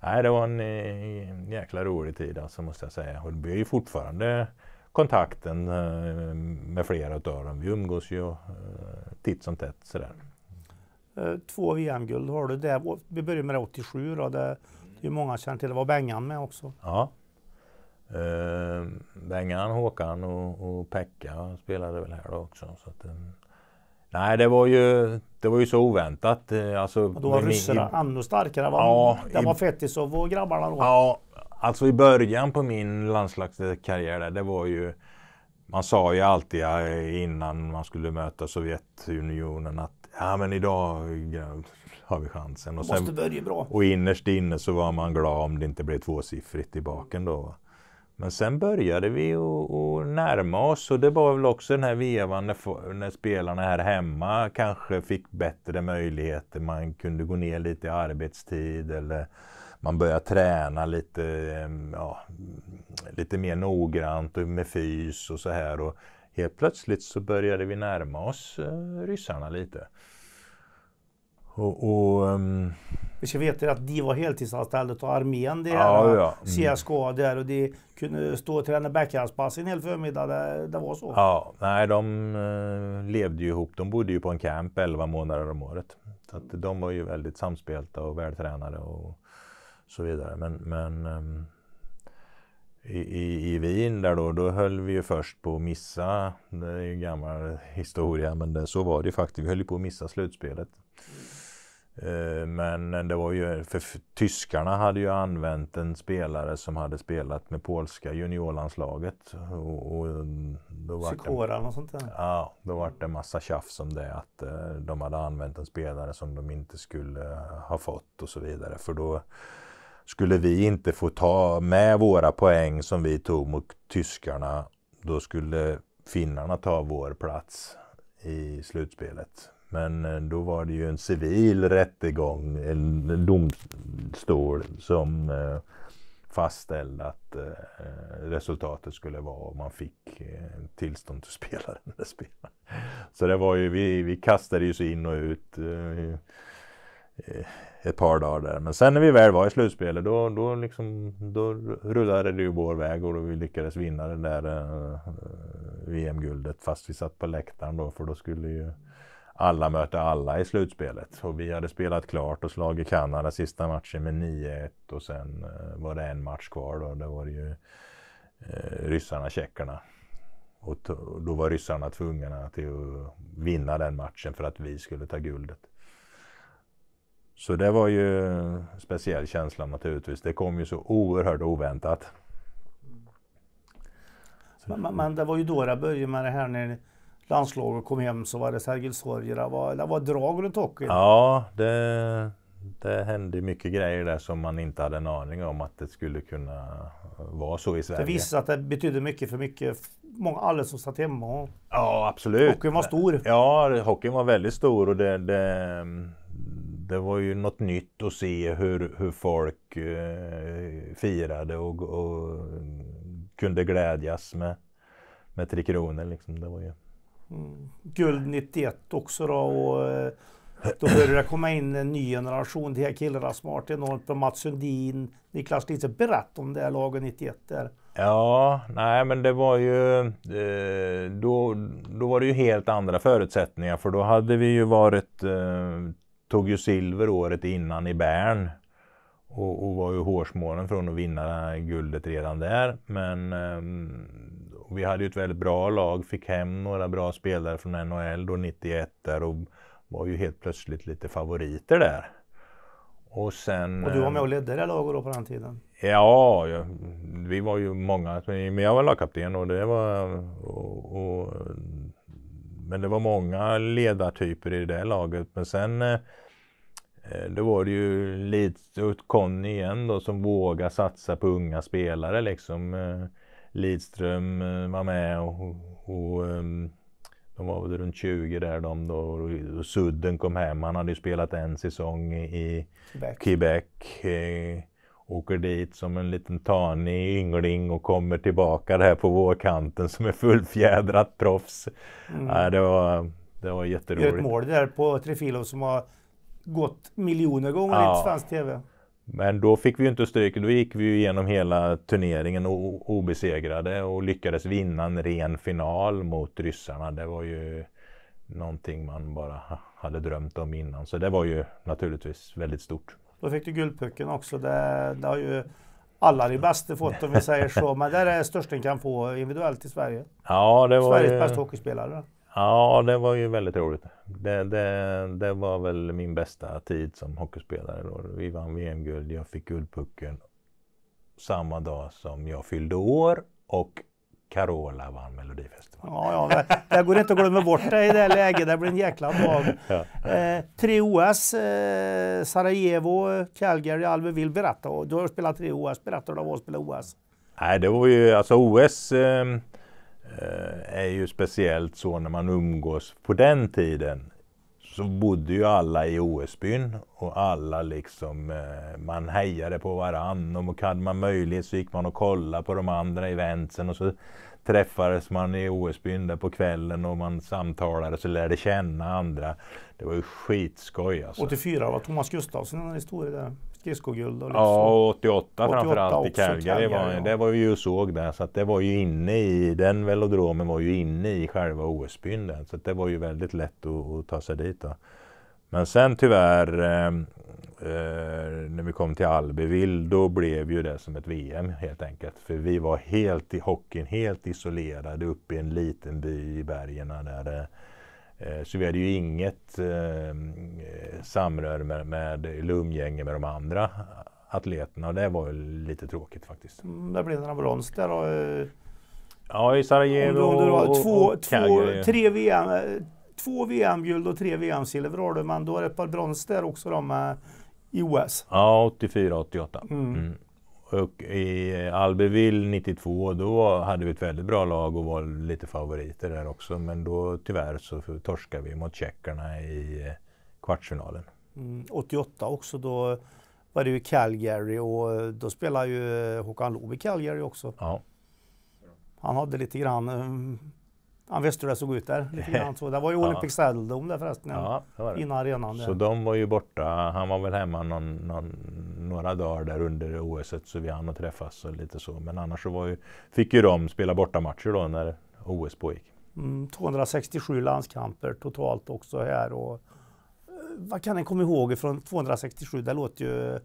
nej det var en, en eh, jäkla rolig tid alltså måste jag säga och det är ju fortfarande kontakten eh, med flera av dem. Vi umgås ju eh, titt som tätt sådär.
Eh, två VM-guld har du där. Vi börjar med 87 då. Det, det är många som känner till. Det var Bengan med också.
Ja. Eh, Bengan, Håkan och, och Pekka spelade väl här då också. Så att, nej, det var, ju, det var ju så oväntat. Alltså, då var ryssarna
ännu starkare. Var, ja, det var i, och grabbarna då. Ja,
Alltså i början på min landslagskarriär där, det var ju... Man sa ju alltid eh, innan man skulle möta Sovjetunionen att ja men idag har vi chansen. Och, sen, börja bra. och innerst inne så var man glad om det inte blev tvåsiffrigt i baken då. Men sen började vi att närma oss och det var väl också den här vevan när, när, spelarna här hemma kanske fick bättre möjligheter. Man kunde gå ner lite i arbetstid eller man börjar träna lite, ja, lite mer noggrant och med fys och så här. Och helt plötsligt så började vi närma oss eh,
ryssarna lite. Och, och, vi ska veta att de var heltidsanställda av armén det ja, ja. Mm. CSKA där och de kunde stå och träna backhandspass en hel förmiddag. Det, det, var så. Ja,
nej de eh, levde ju ihop. De bodde ju på en camp 11 månader om året. Så att de var ju väldigt samspelta och vältränade och så vidare. Men, men ehm, i, i, i, Wien där då, då höll vi ju först på att missa, det är ju en gammal historia, men det, så var det ju faktiskt. Vi höll ju på att missa slutspelet. Eh, men det var ju, för tyskarna hade ju använt en spelare som hade spelat med polska juniorlandslaget. Och, och då Sikora eller sånt där? Ja, då var det en massa tjafs om det att eh, de hade använt en spelare som de inte skulle ha fått och så vidare. För då skulle vi inte få ta med våra poäng som vi tog mot tyskarna, då skulle finnarna ta vår plats i slutspelet. Men eh, då var det ju en civil rättegång, en domstol som eh, fastställde att eh, resultatet skulle vara om man fick tillstånd att spela den där spelaren. Så det var ju, vi, vi kastade ju så in och ut. Eh, ett par dagar där. Men sen när vi väl var i slutspelet då, då, liksom, då rullade det ju vår väg och då vi lyckades vinna det där eh, VM-guldet fast vi satt på läktaren då för då skulle ju alla möta alla i slutspelet. Och vi hade spelat klart och slagit Kanada sista matchen med 9-1 och sen eh, var det en match kvar då. Det var ju eh, ryssarna, tjeckerna. Och, och då var ryssarna tvungna till att vinna den matchen för att vi skulle ta guldet. Så det var ju en speciell känsla naturligtvis. Det kom ju så oerhört oväntat.
Men, men, det var ju då det började med det här när landslaget kom hem så var det Sergelstorg, det var, det var drag runt hockeyn. Ja,
det, det hände mycket grejer där som man inte hade en aning om att det skulle kunna vara så i Sverige. Det visste
att det betydde mycket för mycket, många, alla som satt hemma. Ja, absolut. Hockeyn var stor.
Ja, hockeyn var väldigt stor och det, det det var ju något nytt att se hur, hur folk eh, firade och, och, kunde glädjas med, med Tre Kronor. Liksom. Det var ju...
Mm. Guld 91 också då och eh, då började det komma in en ny generation. De här killarna smart enormt med Mats Sundin, Niklas Lise. Berätta om det här laget 91 där.
Ja, nej men det var ju... Eh, då, då var det ju helt andra förutsättningar för då hade vi ju varit eh, tog ju silver året innan i Bern och, och, var ju hårsmånen från att vinna guldet redan där. Men eh, vi hade ju ett väldigt bra lag, fick hem några bra spelare från NHL då 91 där och var ju helt plötsligt lite favoriter där. Och, sen, och du var med och ehm,
ledde det laget då på den tiden?
Ja, jag, vi var ju många, men jag var lagkapten och det var och, och men det var många ledartyper i det laget. Men sen eh, eh, då var det ju Leeds Conny igen då som vågade satsa på unga spelare liksom. Eh, Lidström var med och, och ehm, de var väl runt 20 där de då. Och Sudden kom hem. Han hade ju spelat en säsong i Quebec. Quebec åker dit som en liten tanig yngling och kommer tillbaka där på vårkanten som är fullfjädrat proffs. Mm. Ja, det, var, det var jätteroligt. Gör ett mål
där på Trefilov som har gått miljoner gånger ja. i svensk TV.
Men då fick vi ju inte stryk. Då gick vi ju igenom hela turneringen och obesegrade och lyckades vinna en ren final mot ryssarna. Det var ju någonting man bara hade drömt om innan. Så det var ju naturligtvis väldigt stort.
Då fick du Guldpucken också. Det, det har ju alla de bästa fått om vi säger så. Men det är det största kan få individuellt i Sverige. Ja, det var Sveriges ju... bästa hockeyspelare.
Ja, det var ju väldigt roligt. Det, det, det var väl min bästa tid som hockeyspelare. Då. Vi vann VM-guld, jag fick Guldpucken samma dag som jag fyllde år och Carola vann
Melodifestivalen. Ja, ja, det går inte att glömma bort det i det här läget. Det blir en jäkla dag. Ja. Eh, tre OS, eh, Sarajevo, Calgary, Albertville. Berätta. Du har spelat tre OS. Berätta hur det var att spela OS.
Nej, det var ju alltså OS eh, eh, är ju speciellt så när man umgås på den tiden så bodde ju alla i OS-byn och alla liksom, eh, man hejade på varann och hade man möjlighet så gick man och kollade på de andra eventsen och så träffades man i OS-byn där på kvällen och man samtalade och så lärde känna andra. Det var ju skitskoj alltså. 84
var Thomas Gustafsson den historia där discoguld och liksom. Ja, och 88, 88 framförallt i Calgary. Var, ja. Det
var vi ju såg där. Så att det var ju inne i, den velodromen var ju inne i själva OS-byn Så det var ju väldigt lätt att, att ta sig dit. Då. Men sen tyvärr ehm, eh, när vi kom till Albertville då blev ju det som ett VM helt enkelt. För vi var helt i hockeyn, helt isolerade uppe i en liten by i bergen där Eh, så vi hade ju inget eh, samröre med, med, eller med de andra atleterna och det var lite tråkigt faktiskt. Mm, det blev några brons
där och, eh, Ja, i Sarajevo och, och, och, två, och två, tre VM, två VM-guld och tre VM-silver har du, men då är det ett par brons där också då med i OS.
Ja, 84 88. Mm. Mm. Och i Albertville 92, då hade vi ett väldigt bra lag och var lite favoriter där också. Men då tyvärr så torskade vi mot tjeckerna i eh, kvartsfinalen.
Mm, 88 också, då var det ju Calgary och eh, då spelade ju eh, Håkan Loob i Calgary också. Ja. Han hade lite grann han visste hur det såg ut där. så. Det var ju Olympic ja. där förresten, ja, det innan arenan. Där. Så
de var ju borta. Han var väl hemma någon, någon, några dagar där under OS, så vi hann att träffas och lite så. Men annars så var ju, fick ju de spela bortamatcher då när OS pågick.
Mm, 267 landskamper totalt också här. Och, eh, vad kan en komma ihåg från 267? Det låter ju...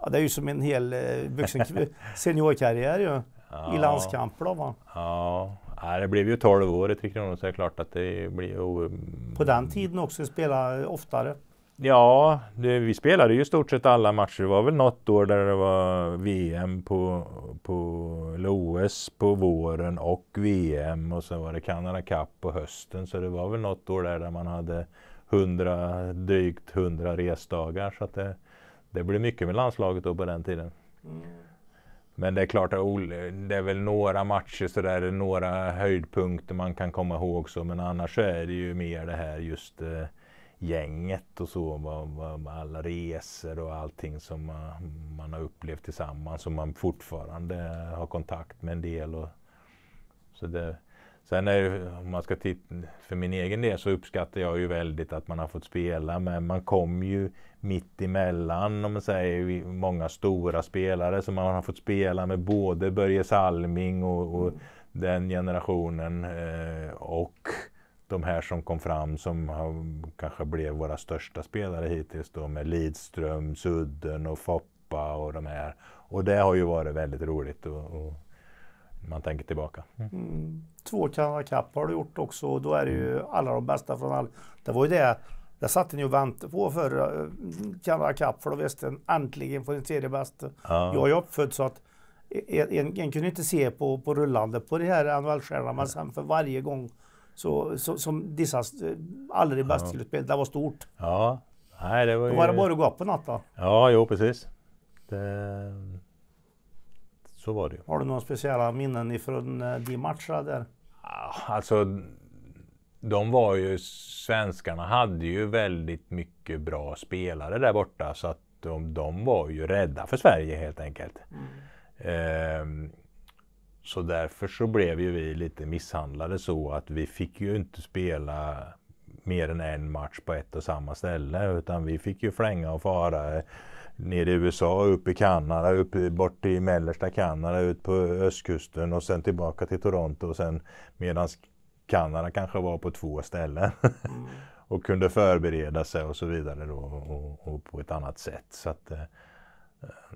Ja, det är ju som en hel eh, vuxen seniorkarriär ju. Ja. I landskamper då va?
Ja. Nej, det blev ju 12 år i Tre Kronor så det är klart att det blir... ju...
På den tiden också spela oftare?
Ja, det, vi spelade ju i stort sett alla matcher. Det var väl något år där det var VM på, på eller OS på våren och VM och så var det Canada Cup på hösten. Så det var väl något år där, där man hade 100, drygt 100 resdagar. Så att det, det blev mycket med landslaget då på den tiden. Mm. Men det är klart det är väl några matcher så där, några höjdpunkter man kan komma ihåg också. Men annars så är det ju mer det här just eh, gänget och så. Alla resor och allting som man, man har upplevt tillsammans. Som man fortfarande har kontakt med en del. Och, så det, Sen är det, om man ska titta, för min egen del så uppskattar jag ju väldigt att man har fått spela men man kom ju mitt emellan om man säger många stora spelare så man har fått spela med både Börje Salming och, och mm. den generationen eh, och de här som kom fram som har, kanske blev våra största spelare hittills då med Lidström, Sudden och Foppa och de här. Och det har ju varit väldigt roligt att man tänker tillbaka.
Mm. mm. Två Canada Cup har du gjort också och då är det ju mm. alla de bästa från all... Det var ju det, det satt ni och väntade på för eh, Canada Cup för då visste en äntligen får se tredje bästa. Ja. Jag är uppfödd så att en, e- en, en, kunde inte se på, på rullande på de här NHL-stjärnorna men sen för varje gång så, så, som dissas eh, aldrig bäst skulle spela. Det var stort.
Ja, nej det var ju... Då var det bara att gå upp på natten. Ja, jo precis.
Det så var det Har du några speciella minnen ifrån eh, de matcherna där?
Alltså, de var ju... Svenskarna hade ju väldigt mycket bra spelare där borta så att de, de var ju rädda för Sverige helt enkelt. Mm. Ehm, så därför så blev ju vi lite misshandlade så att vi fick ju inte spela mer än en match på ett och samma ställe utan vi fick ju flänga och fara nere i USA, upp i Kanada, upp bort i mellersta Kanada, ut på östkusten och sen tillbaka till Toronto och sen medan Kanada kanske var på två ställen. Mm. och kunde förbereda sig och så vidare då och, och på ett annat sätt. Så att, eh,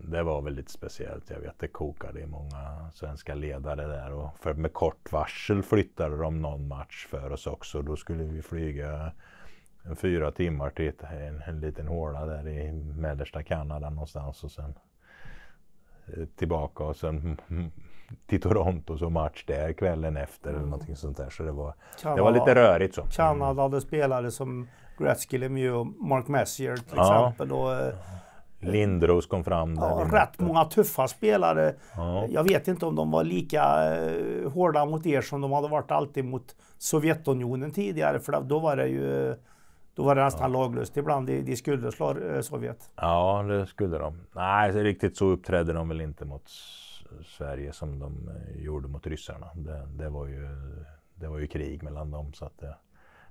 det var väldigt speciellt. Jag vet det kokade i många svenska ledare där och för med kort varsel flyttade de någon match för oss också. Då skulle vi flyga fyra timmar till ett, en, en liten håla där i mellersta Kanada någonstans och sen eh, tillbaka och sen till Toronto så match där kvällen efter mm. eller någonting sånt där. Så det var, Kanada, det var lite rörigt. Så. Mm. Kanada
hade spelare som Gretzky, Lemieux och Mark Messier till ja. exempel. Och, eh,
Lindros kom
fram där. Ja, rätt många tuffa spelare. Ja. Jag vet inte om de var lika eh, hårda mot er som de hade varit alltid mot Sovjetunionen tidigare, för då var det ju då var det nästan ja. laglöst ibland. De, skulle slå eh, Sovjet.
Ja, det skulle de. Nej, riktigt så uppträdde de väl inte mot Sverige som de eh, gjorde mot ryssarna. Det, det var, ju, det var ju krig mellan dem. Så att det,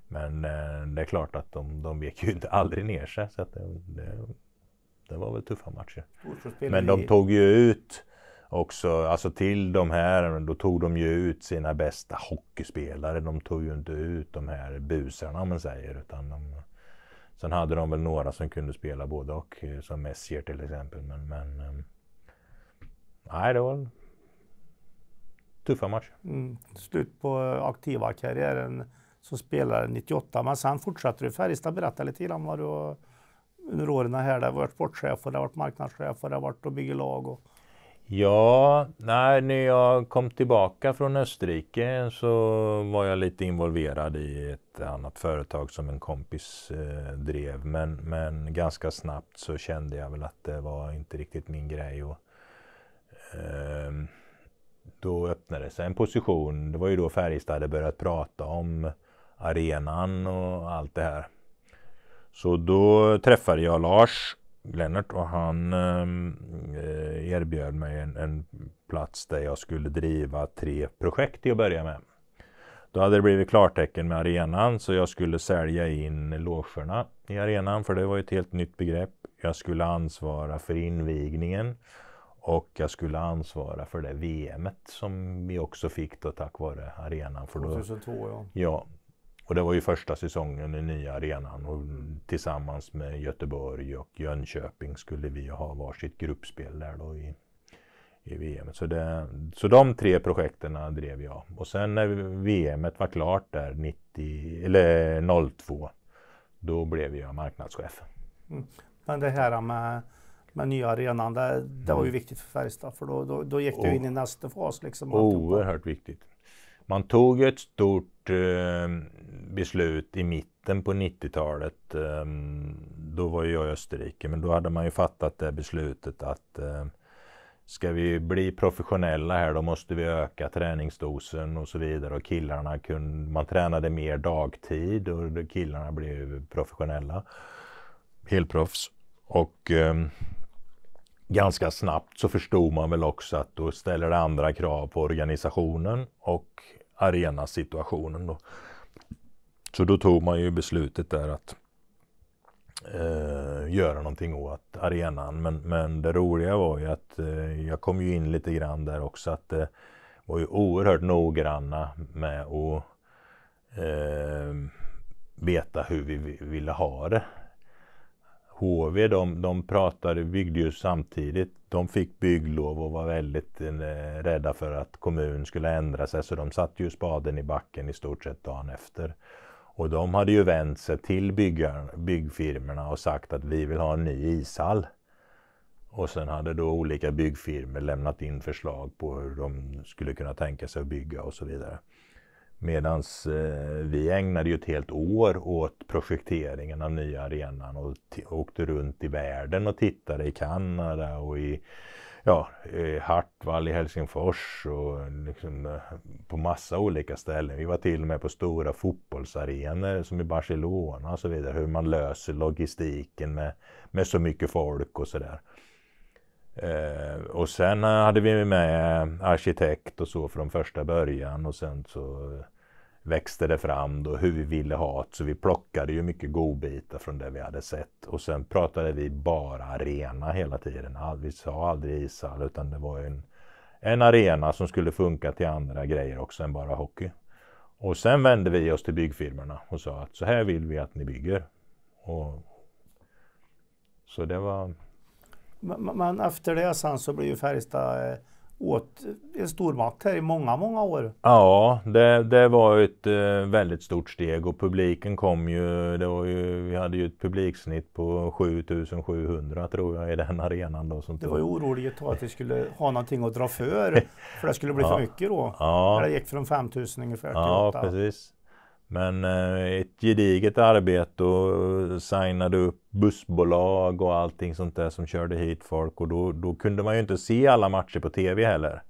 men eh, det är klart att de, de vek ju aldrig ner sig. Så att det, det, det var väl tuffa matcher.
Men de tog
ju ut också, alltså till de här, då tog de ju ut sina bästa hockeyspelare. De tog ju inte ut de här busarna om man säger. Utan de, sen hade de väl några som kunde spela både och, eh, som Messier till exempel. Men, men eh,
nej, det var tuffa matcher. Mm. Slut på eh, aktiva karriären som spelare 98, men sen fortsatte du i Färjestad. Berätta lite grann vad du under åren här, där varit sportchef och det har varit marknadschef och det har varit att bygga lag och
Ja, när jag kom tillbaka från Österrike så var jag lite involverad i ett annat företag som en kompis eh, drev. Men, men ganska snabbt så kände jag väl att det var inte riktigt min grej. Och, eh, då öppnade sig en position. Det var ju då Färjestad hade börjat prata om arenan och allt det här. Så då träffade jag Lars Lennart och han ehm, eh, erbjöd mig en, en, plats där jag skulle driva tre projekt till att börja med. Då hade det blivit klartecken med arenan så jag skulle sälja in logerna i arenan för det var ett helt nytt begrepp. Jag skulle ansvara för invigningen och jag skulle ansvara för det VMet som vi också fick då tack vare arenan. För då, 2002 ja. Ja, och det var ju första säsongen i nya arenan och tillsammans med Göteborg och Jönköping skulle vi ha varsitt gruppspel där då i, i VM. Så, det, så de tre projekten drev jag. Och sen när VM var klart där 90, eller 02, då blev jag marknadschef.
Mm. Men det här med, med nya arenan, det, det var ju mm. viktigt för Färjestad för då, då, då gick du oh. in i nästa fas. Liksom, oerhört
viktigt. Man tog ett stort Eh, beslut i mitten på 90-talet. Eh, då var jag i Österrike, men då hade man ju fattat det beslutet att eh, ska vi bli professionella här då måste vi öka träningsdosen och så vidare. Och killarna kunde, man tränade mer dagtid och killarna blev professionella. Helproffs. Och eh, ganska snabbt så förstod man väl också att då ställer det andra krav på organisationen och arenasituationen. Då. Så då tog man ju beslutet där att eh, göra någonting åt arenan. Men, men det roliga var ju att eh, jag kom ju in lite grann där också att det eh, var ju oerhört noggranna med att eh, veta hur vi ville ha det. HV, de, de pratade, byggde ju samtidigt. De fick bygglov och var väldigt eh, rädda för att kommunen skulle ändra sig så de satte ju spaden i backen i stort sett dagen efter. Och de hade ju vänt sig till byggar, byggfirmorna och sagt att vi vill ha en ny ishall. Och sen hade då olika byggfirmor lämnat in förslag på hur de skulle kunna tänka sig att bygga och så vidare. Medan eh, vi ägnade ju ett helt år åt projekteringen av nya arenan och åkte runt i världen och tittade i Kanada och i ja, Hartwall i Helsingfors och liksom eh, på massa olika ställen. Vi var till och med på stora fotbollsarenor som i Barcelona och så vidare. Hur man löser logistiken med, med så mycket folk och så sådär. Eh, och sen eh, hade vi med eh, arkitekt och så från första början och sen så eh, växte det fram då hur vi ville ha det. Så vi plockade ju mycket godbitar från det vi hade sett. Och sen pratade vi bara arena hela tiden. Vi sa aldrig ishall utan det var en, en arena som skulle funka till andra grejer också än bara hockey. Och sen vände vi oss till byggfirmorna och sa att så här vill vi att ni bygger. Och, så det var
men efter det sen så blev ju Färjestad eh, åt en stormakt här i många, många år.
Ja, det, det var ett eh, väldigt stort steg och publiken kom ju, det var ju, vi hade ju ett publiksnitt på 7700 tror jag i den arenan då. Som det var ju
oroligt ett tag att vi skulle ha någonting att dra för, för det skulle bli ja. för mycket då. Ja. Det gick från 5000 ungefär till Ja, 8.
precis. Men eh, ett gediget arbete och signade upp bussbolag och allting sånt där som körde hit folk och då, då kunde man ju inte se alla matcher på tv heller.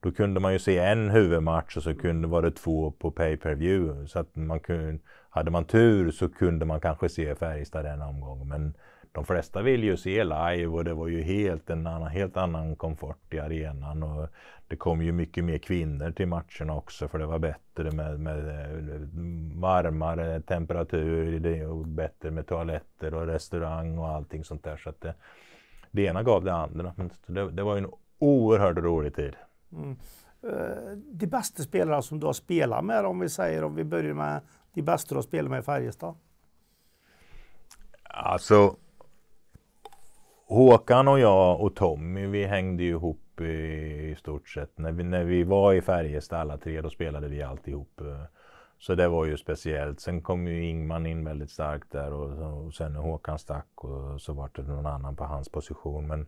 Då kunde man ju se en huvudmatch och så kunde var det två på pay per view. Så att man kunde, hade man tur så kunde man kanske se Färjestad den omgången. Men de flesta ville ju se live och det var ju helt en annan, helt annan komfort i arenan. Och det kom ju mycket mer kvinnor till matcherna också för det var bättre med, med eh, varmare temperatur och bättre med toaletter och restaurang och allting sånt där. Så att det, det ena gav det andra. Men det, det var en oerhört rolig tid.
Mm. Eh, de bästa spelarna som du har spelat med, om vi säger om vi börjar med de bästa du har spelat med i Färjestad?
Alltså Håkan och jag och Tommy, vi hängde ju ihop i, i stort sett. När vi, när vi var i Färjestad alla tre, då spelade vi alltihop. Eh. Så det var ju speciellt. Sen kom ju Ingman in väldigt starkt där och, och sen Håkan stack och så var det någon annan på hans position. Men,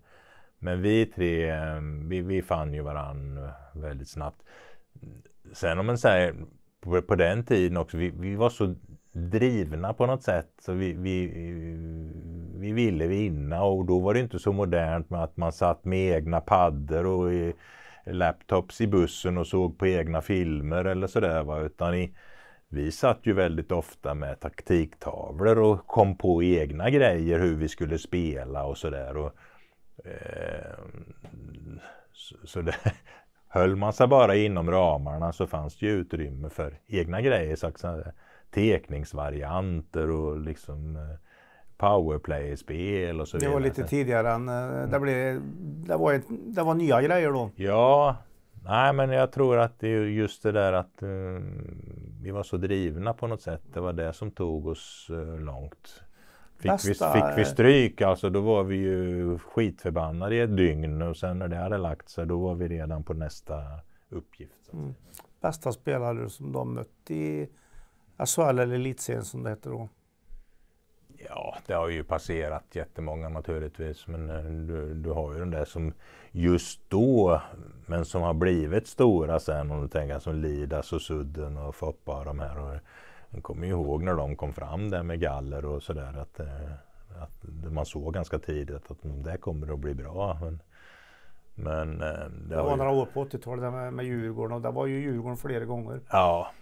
men vi tre, eh, vi, vi fann ju varann väldigt snabbt. Sen om man säger på, på den tiden också, vi, vi var så drivna på något sätt. Så vi, vi, vi ville vinna och då var det inte så modernt med att man satt med egna paddor och i laptops i bussen och såg på egna filmer eller sådär. Utan i, vi satt ju väldigt ofta med taktiktavlor och kom på egna grejer hur vi skulle spela och sådär. Eh, så, så höll man sig bara inom ramarna så fanns det ju utrymme för egna grejer. Så teckningsvarianter och liksom eh, powerplay-spel och så vidare. Det var lite tidigare
än... Eh, det, mm. blev, det, var, det var nya grejer då.
Ja. Nej, men jag tror att det är just det där att eh, vi var så drivna på något sätt. Det var det som tog oss långt. Fick, Bästa, vi, fick vi stryk alltså, då var vi ju skitförbannade i ett dygn och sen när det hade lagt sig, då var vi redan på nästa
uppgift. Mm. Bästa spelare som de mött i Asfalla eller elitserien som det heter då?
Ja, det har ju passerat jättemånga naturligtvis, men eh, du, du, har ju den där som just då, men som har blivit stora sen om du tänker som Lidas och Sudden och Foppa och de här. Och, jag kommer ju ihåg när de kom fram där med galler och sådär att, eh, att man såg ganska tidigt att mm, det där kommer att bli bra. Men, men eh, det, det var ju... några
år på 80-talet med, med Djurgården och där var ju Djurgården flera gånger. Ja,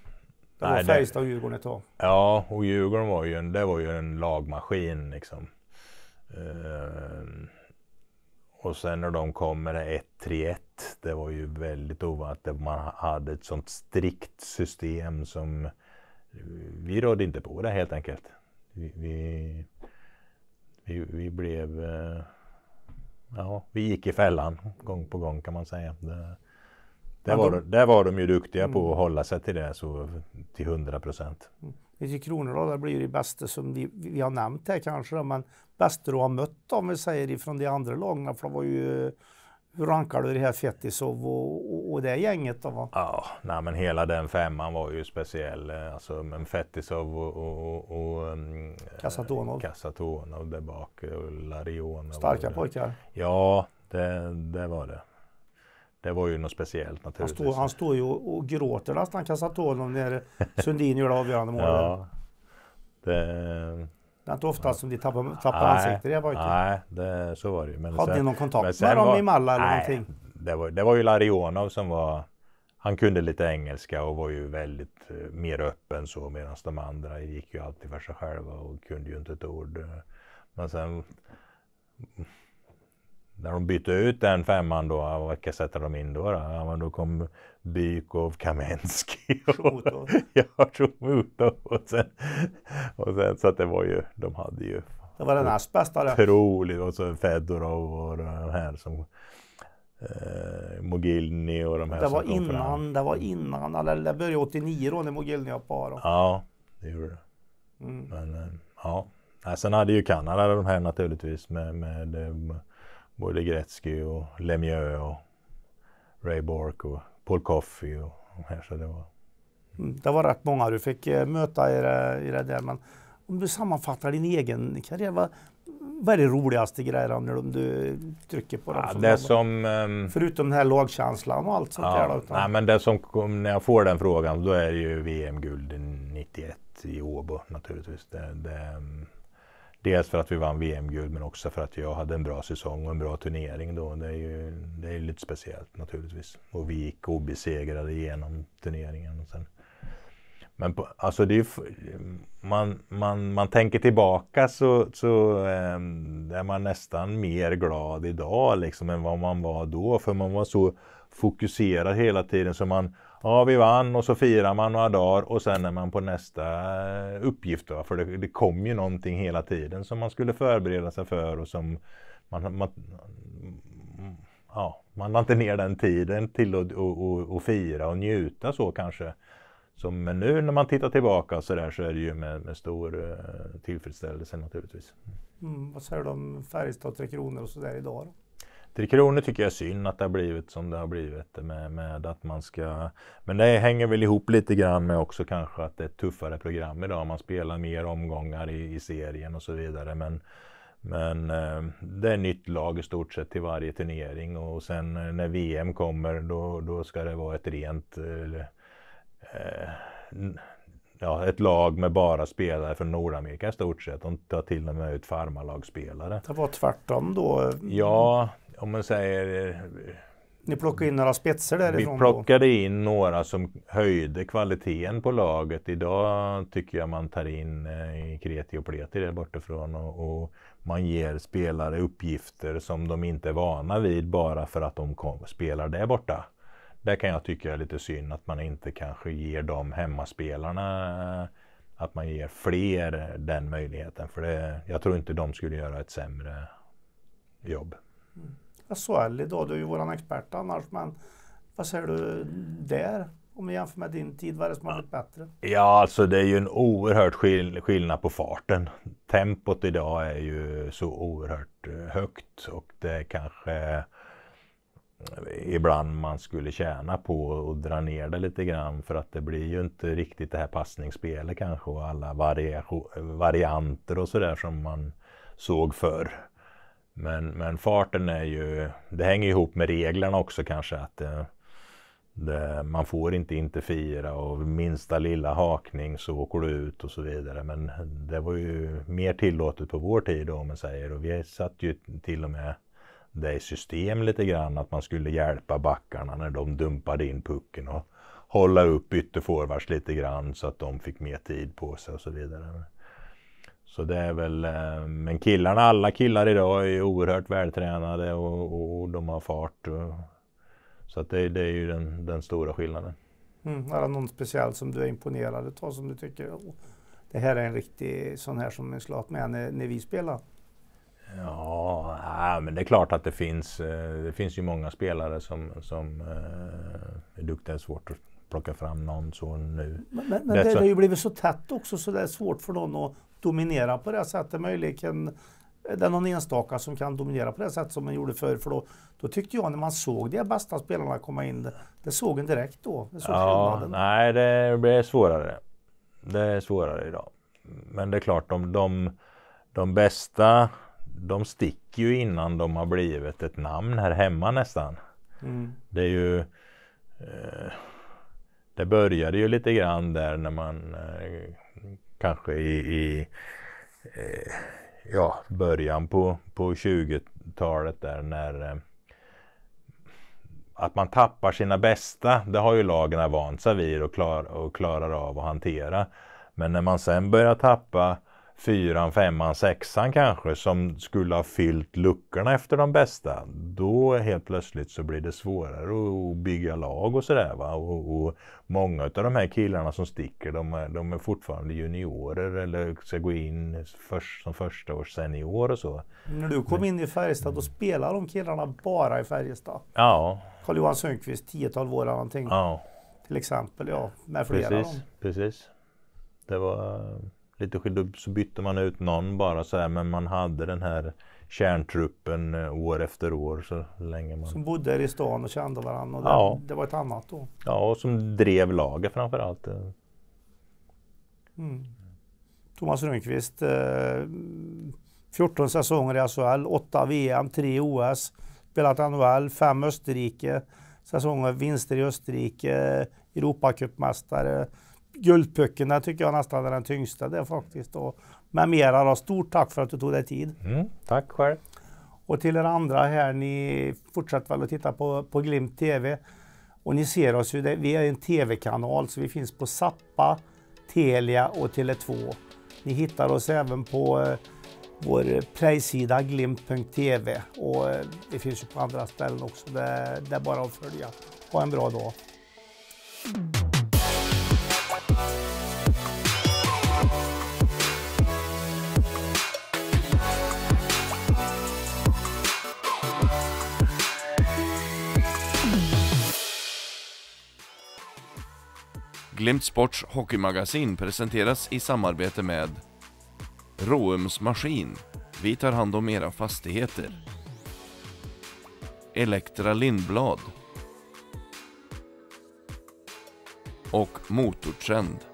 det var Färjestad och Djurgården ett tag.
Ja, och Djurgården var ju en, det var ju en lagmaskin liksom. Ehm, och sen när de kom med det 1-3-1, det var ju väldigt ovanligt att man hade ett sånt strikt system som vi rådde inte på det helt enkelt. Vi, vi, vi, blev... Eh, ja, vi gick i fällan gång på gång kan man säga. Det, där var, de, där var de ju duktiga mm. på att hålla sig till det så till 100 procent.
Mm. Kronblad blir det bästa som vi, vi har nämnt här kanske, då, men bästa du har mött om vi säger ifrån de andra lagen, för det var ju hur rankar du det här Fetisov och, och, och, det gänget? Då, va? Ja,
nej, men hela den femman var ju speciell. Eh, alltså, men Fetisov och, och, och, och Kassatonov. Mm, eh, Kassatonov där bak och Larionov. Starka pojkar.
Ja, det,
det var det. Det var ju något speciellt naturligtvis. Han står, han
står ju och, gråter nästan, han kastar tå honom när Sundin gör det avgörande målet. Ja,
det...
Det är inte ofta som de tappar, tappar nej, ansiktet i pojken.
Nej, det, så var det ju. Hade ni någon kontakt med dem var, i Malla eller nej, någonting? Det var, det var ju Larionov som var... Han kunde lite engelska och var ju väldigt eh, mer öppen så medan de andra gick ju alltid för sig själva och kunde ju inte ett ord. Men sen när de bytte ut den femman då, vilka sätter de in då? då? Ja, men då kom Bykov, Kamensky och ja, Och sen, och sen, så att det var ju, de hade ju... Det var den näst bästa det. Otroligt. Och så Fedorov och de här som... Eh, Mogilny och de här det var som kom innan, fram. Det var innan, eller
det började 89 då när Mogilny hoppade av.
Ja, det gjorde det.
Mm. Men eh,
ja, sen hade ju Kanada de här naturligtvis med, med, med eh, både Gretzky och Lemieux och Ray Bork och Paul Coffey och här. Så det
var... Mm, det var rätt många du fick eh, möta i det, i det där. Men om du sammanfattar din egen karriär, vad, vad är det roligaste grejerna om du trycker på dem? Ja, som det som, ehm, Förutom den här lagkänslan och allt sånt ja, där? Utan... Nej,
men det som, när jag får den frågan, då är det ju VM-guld 91 i Åbo naturligtvis. Det, det, ehm, Dels för att vi vann VM-guld men också för att jag hade en bra säsong och en bra turnering då. Det är ju det är lite speciellt naturligtvis. Och vi gick obesegrade genom turneringen. Och sen. Men på, alltså det är ju, man, man, man tänker tillbaka så, så äm, ehm, är man nästan mer glad idag liksom än vad man var då. För man var så fokuserad hela tiden så man Ja, vi vann och så firar man några dagar och sen är man på nästa eh, uppgift. Då, för det, det kom ju någonting hela tiden som man skulle förbereda sig för och som man, man ja, man la inte ner den tiden till att och, och, och fira och njuta så kanske. Så, men nu när man tittar tillbaka så, där, så är det ju med, med stor eh, tillfredsställelse naturligtvis.
Mm, vad säger du om Färjestad Tre Kronor och så där idag? Då?
Tre Kronor tycker jag är synd att det har blivit som det har blivit med, med att man ska... Men det hänger väl ihop lite grann med också kanske att det är ett tuffare program idag. Man spelar mer omgångar i, i serien och så vidare. Men, men eh, det är nytt lag i stort sett till varje turnering och sen eh, när VM kommer då, då ska det vara ett rent eh, eh ja, ett lag med bara spelare från Nordamerika i stort sett. De tar till och med ut farmarlagsspelare. Det
var tvärtom då? Ja,
om man säger...
Ni plockade in några spetsar därifrån? Vi plockade
då. in några som höjde kvaliteten på laget. Idag tycker jag man tar in eh, kreti och pleti där bortifrån och, och man ger spelare uppgifter som de inte är vana vid bara för att de kom, spelar där borta. Där kan jag tycka är lite synd att man inte kanske ger de hemmaspelarna eh, att man ger fler den möjligheten. För det, jag tror inte de skulle göra ett sämre jobb.
Mm. SHL idag, du är ju våran expert annars, men vad säger du där? Om vi jämför med din tid, vad är det som har blivit bättre?
Ja, alltså det är ju en oerhört skill skillnad på farten. Tempot idag är ju så oerhört eh, högt och det kanske eh, ibland man skulle tjäna på att dra ner det lite grann för att det blir ju inte riktigt det här passningsspelet kanske och alla varianter och sådär som man såg förr. Men, men farten är ju, det hänger ihop med reglerna också kanske. att eh, det, man får inte interfera och minsta lilla hakning så åker du ut och så vidare. Men det var ju mer tillåtet på vår tid då, om man säger. Och vi satt ju till och med det i system lite grann att man skulle hjälpa backarna när de dumpade in pucken och hålla upp ytterforwards lite grann så att de fick mer tid på sig och så vidare. Så det är väl, eh, men killarna, alla killar idag är oerhört vältränade och, och, de har fart. Och, så att det, det är ju den, den stora skillnaden.
Mm. Är det någon speciell som du är imponerad av som du tycker oh, det här är en riktig sån här som en slat med när, när vi spelar?
Ja, men det är klart att det finns. Eh, det finns ju många spelare som, som eh, är duktiga. Det är svårt att plocka fram någon så nu. Men, men det, det, har ju
blivit så tätt också så det är svårt för någon att dominera på det sättet. Möjligen det är någon enstaka som kan dominera på det sättet som man gjorde förr. För då, då tyckte jag när man såg de bästa spelarna komma in, det, såg en direkt då. Det såg ja,
nej, det blir svårare. Det är svårare idag. Men det är klart, de, de, de bästa, de sticker ju innan de har blivit ett namn här hemma nästan. Mm. Det är ju... Eh, det började ju lite grann där när man eh, kanske i, i eh, ja, början på, på 20-talet där när eh, att man tappar sina bästa, det har ju lagarna vant sig vid och, klar, och klarar av att hantera. Men när man sen börjar tappa fyran, femman, sexan kanske som skulle ha fyllt luckorna efter de bästa. Då helt plötsligt så blir det svårare att bygga lag och sådär. Va? Och, och många av de här killarna som sticker de är, de är fortfarande juniorer eller ska gå in först, som första års senior och så. När du
kom in i Färjestad då spelade de killarna bara i Färjestad. Ja. karl johan Sundqvist, 10-12 år eller någonting. Ja. Till exempel, ja. Med flera. Precis,
precis. Det var lite skillnad. Så bytte man ut någon bara så här, men man hade den här kärntruppen eh, år efter år så länge man... Som
bodde här i stan och kände varandra. Och det, ja. det var ett annat då.
Ja, och som drev laget framförallt. Eh.
Mm. Thomas Rundqvist, 14 eh, säsonger i SHL, 8 VM, 3 OS, spelat NHL, 5 Österrike, säsonger, vinster i Österrike, Europacupmästare, Guldpucken tycker jag nästan är den tyngsta där faktiskt. Och, men mera då, stort tack för att du tog dig tid. Mm, tack själv. Och till er andra här, ni fortsätter väl att titta på, på Glimt TV. Och ni ser oss ju, vi är en TV-kanal så vi finns på Zappa, Telia och Tele2. Ni hittar oss även på eh, vår playsida glimt.tv och eh, finns ju på andra ställen också. Det, det är bara att följa. Ha en bra dag.
Glimt Sports hockeymagasin presenteras i samarbete med Roums Maskin. Vi tar hand om era fastigheter. Elektra Lindblad och Motortrend.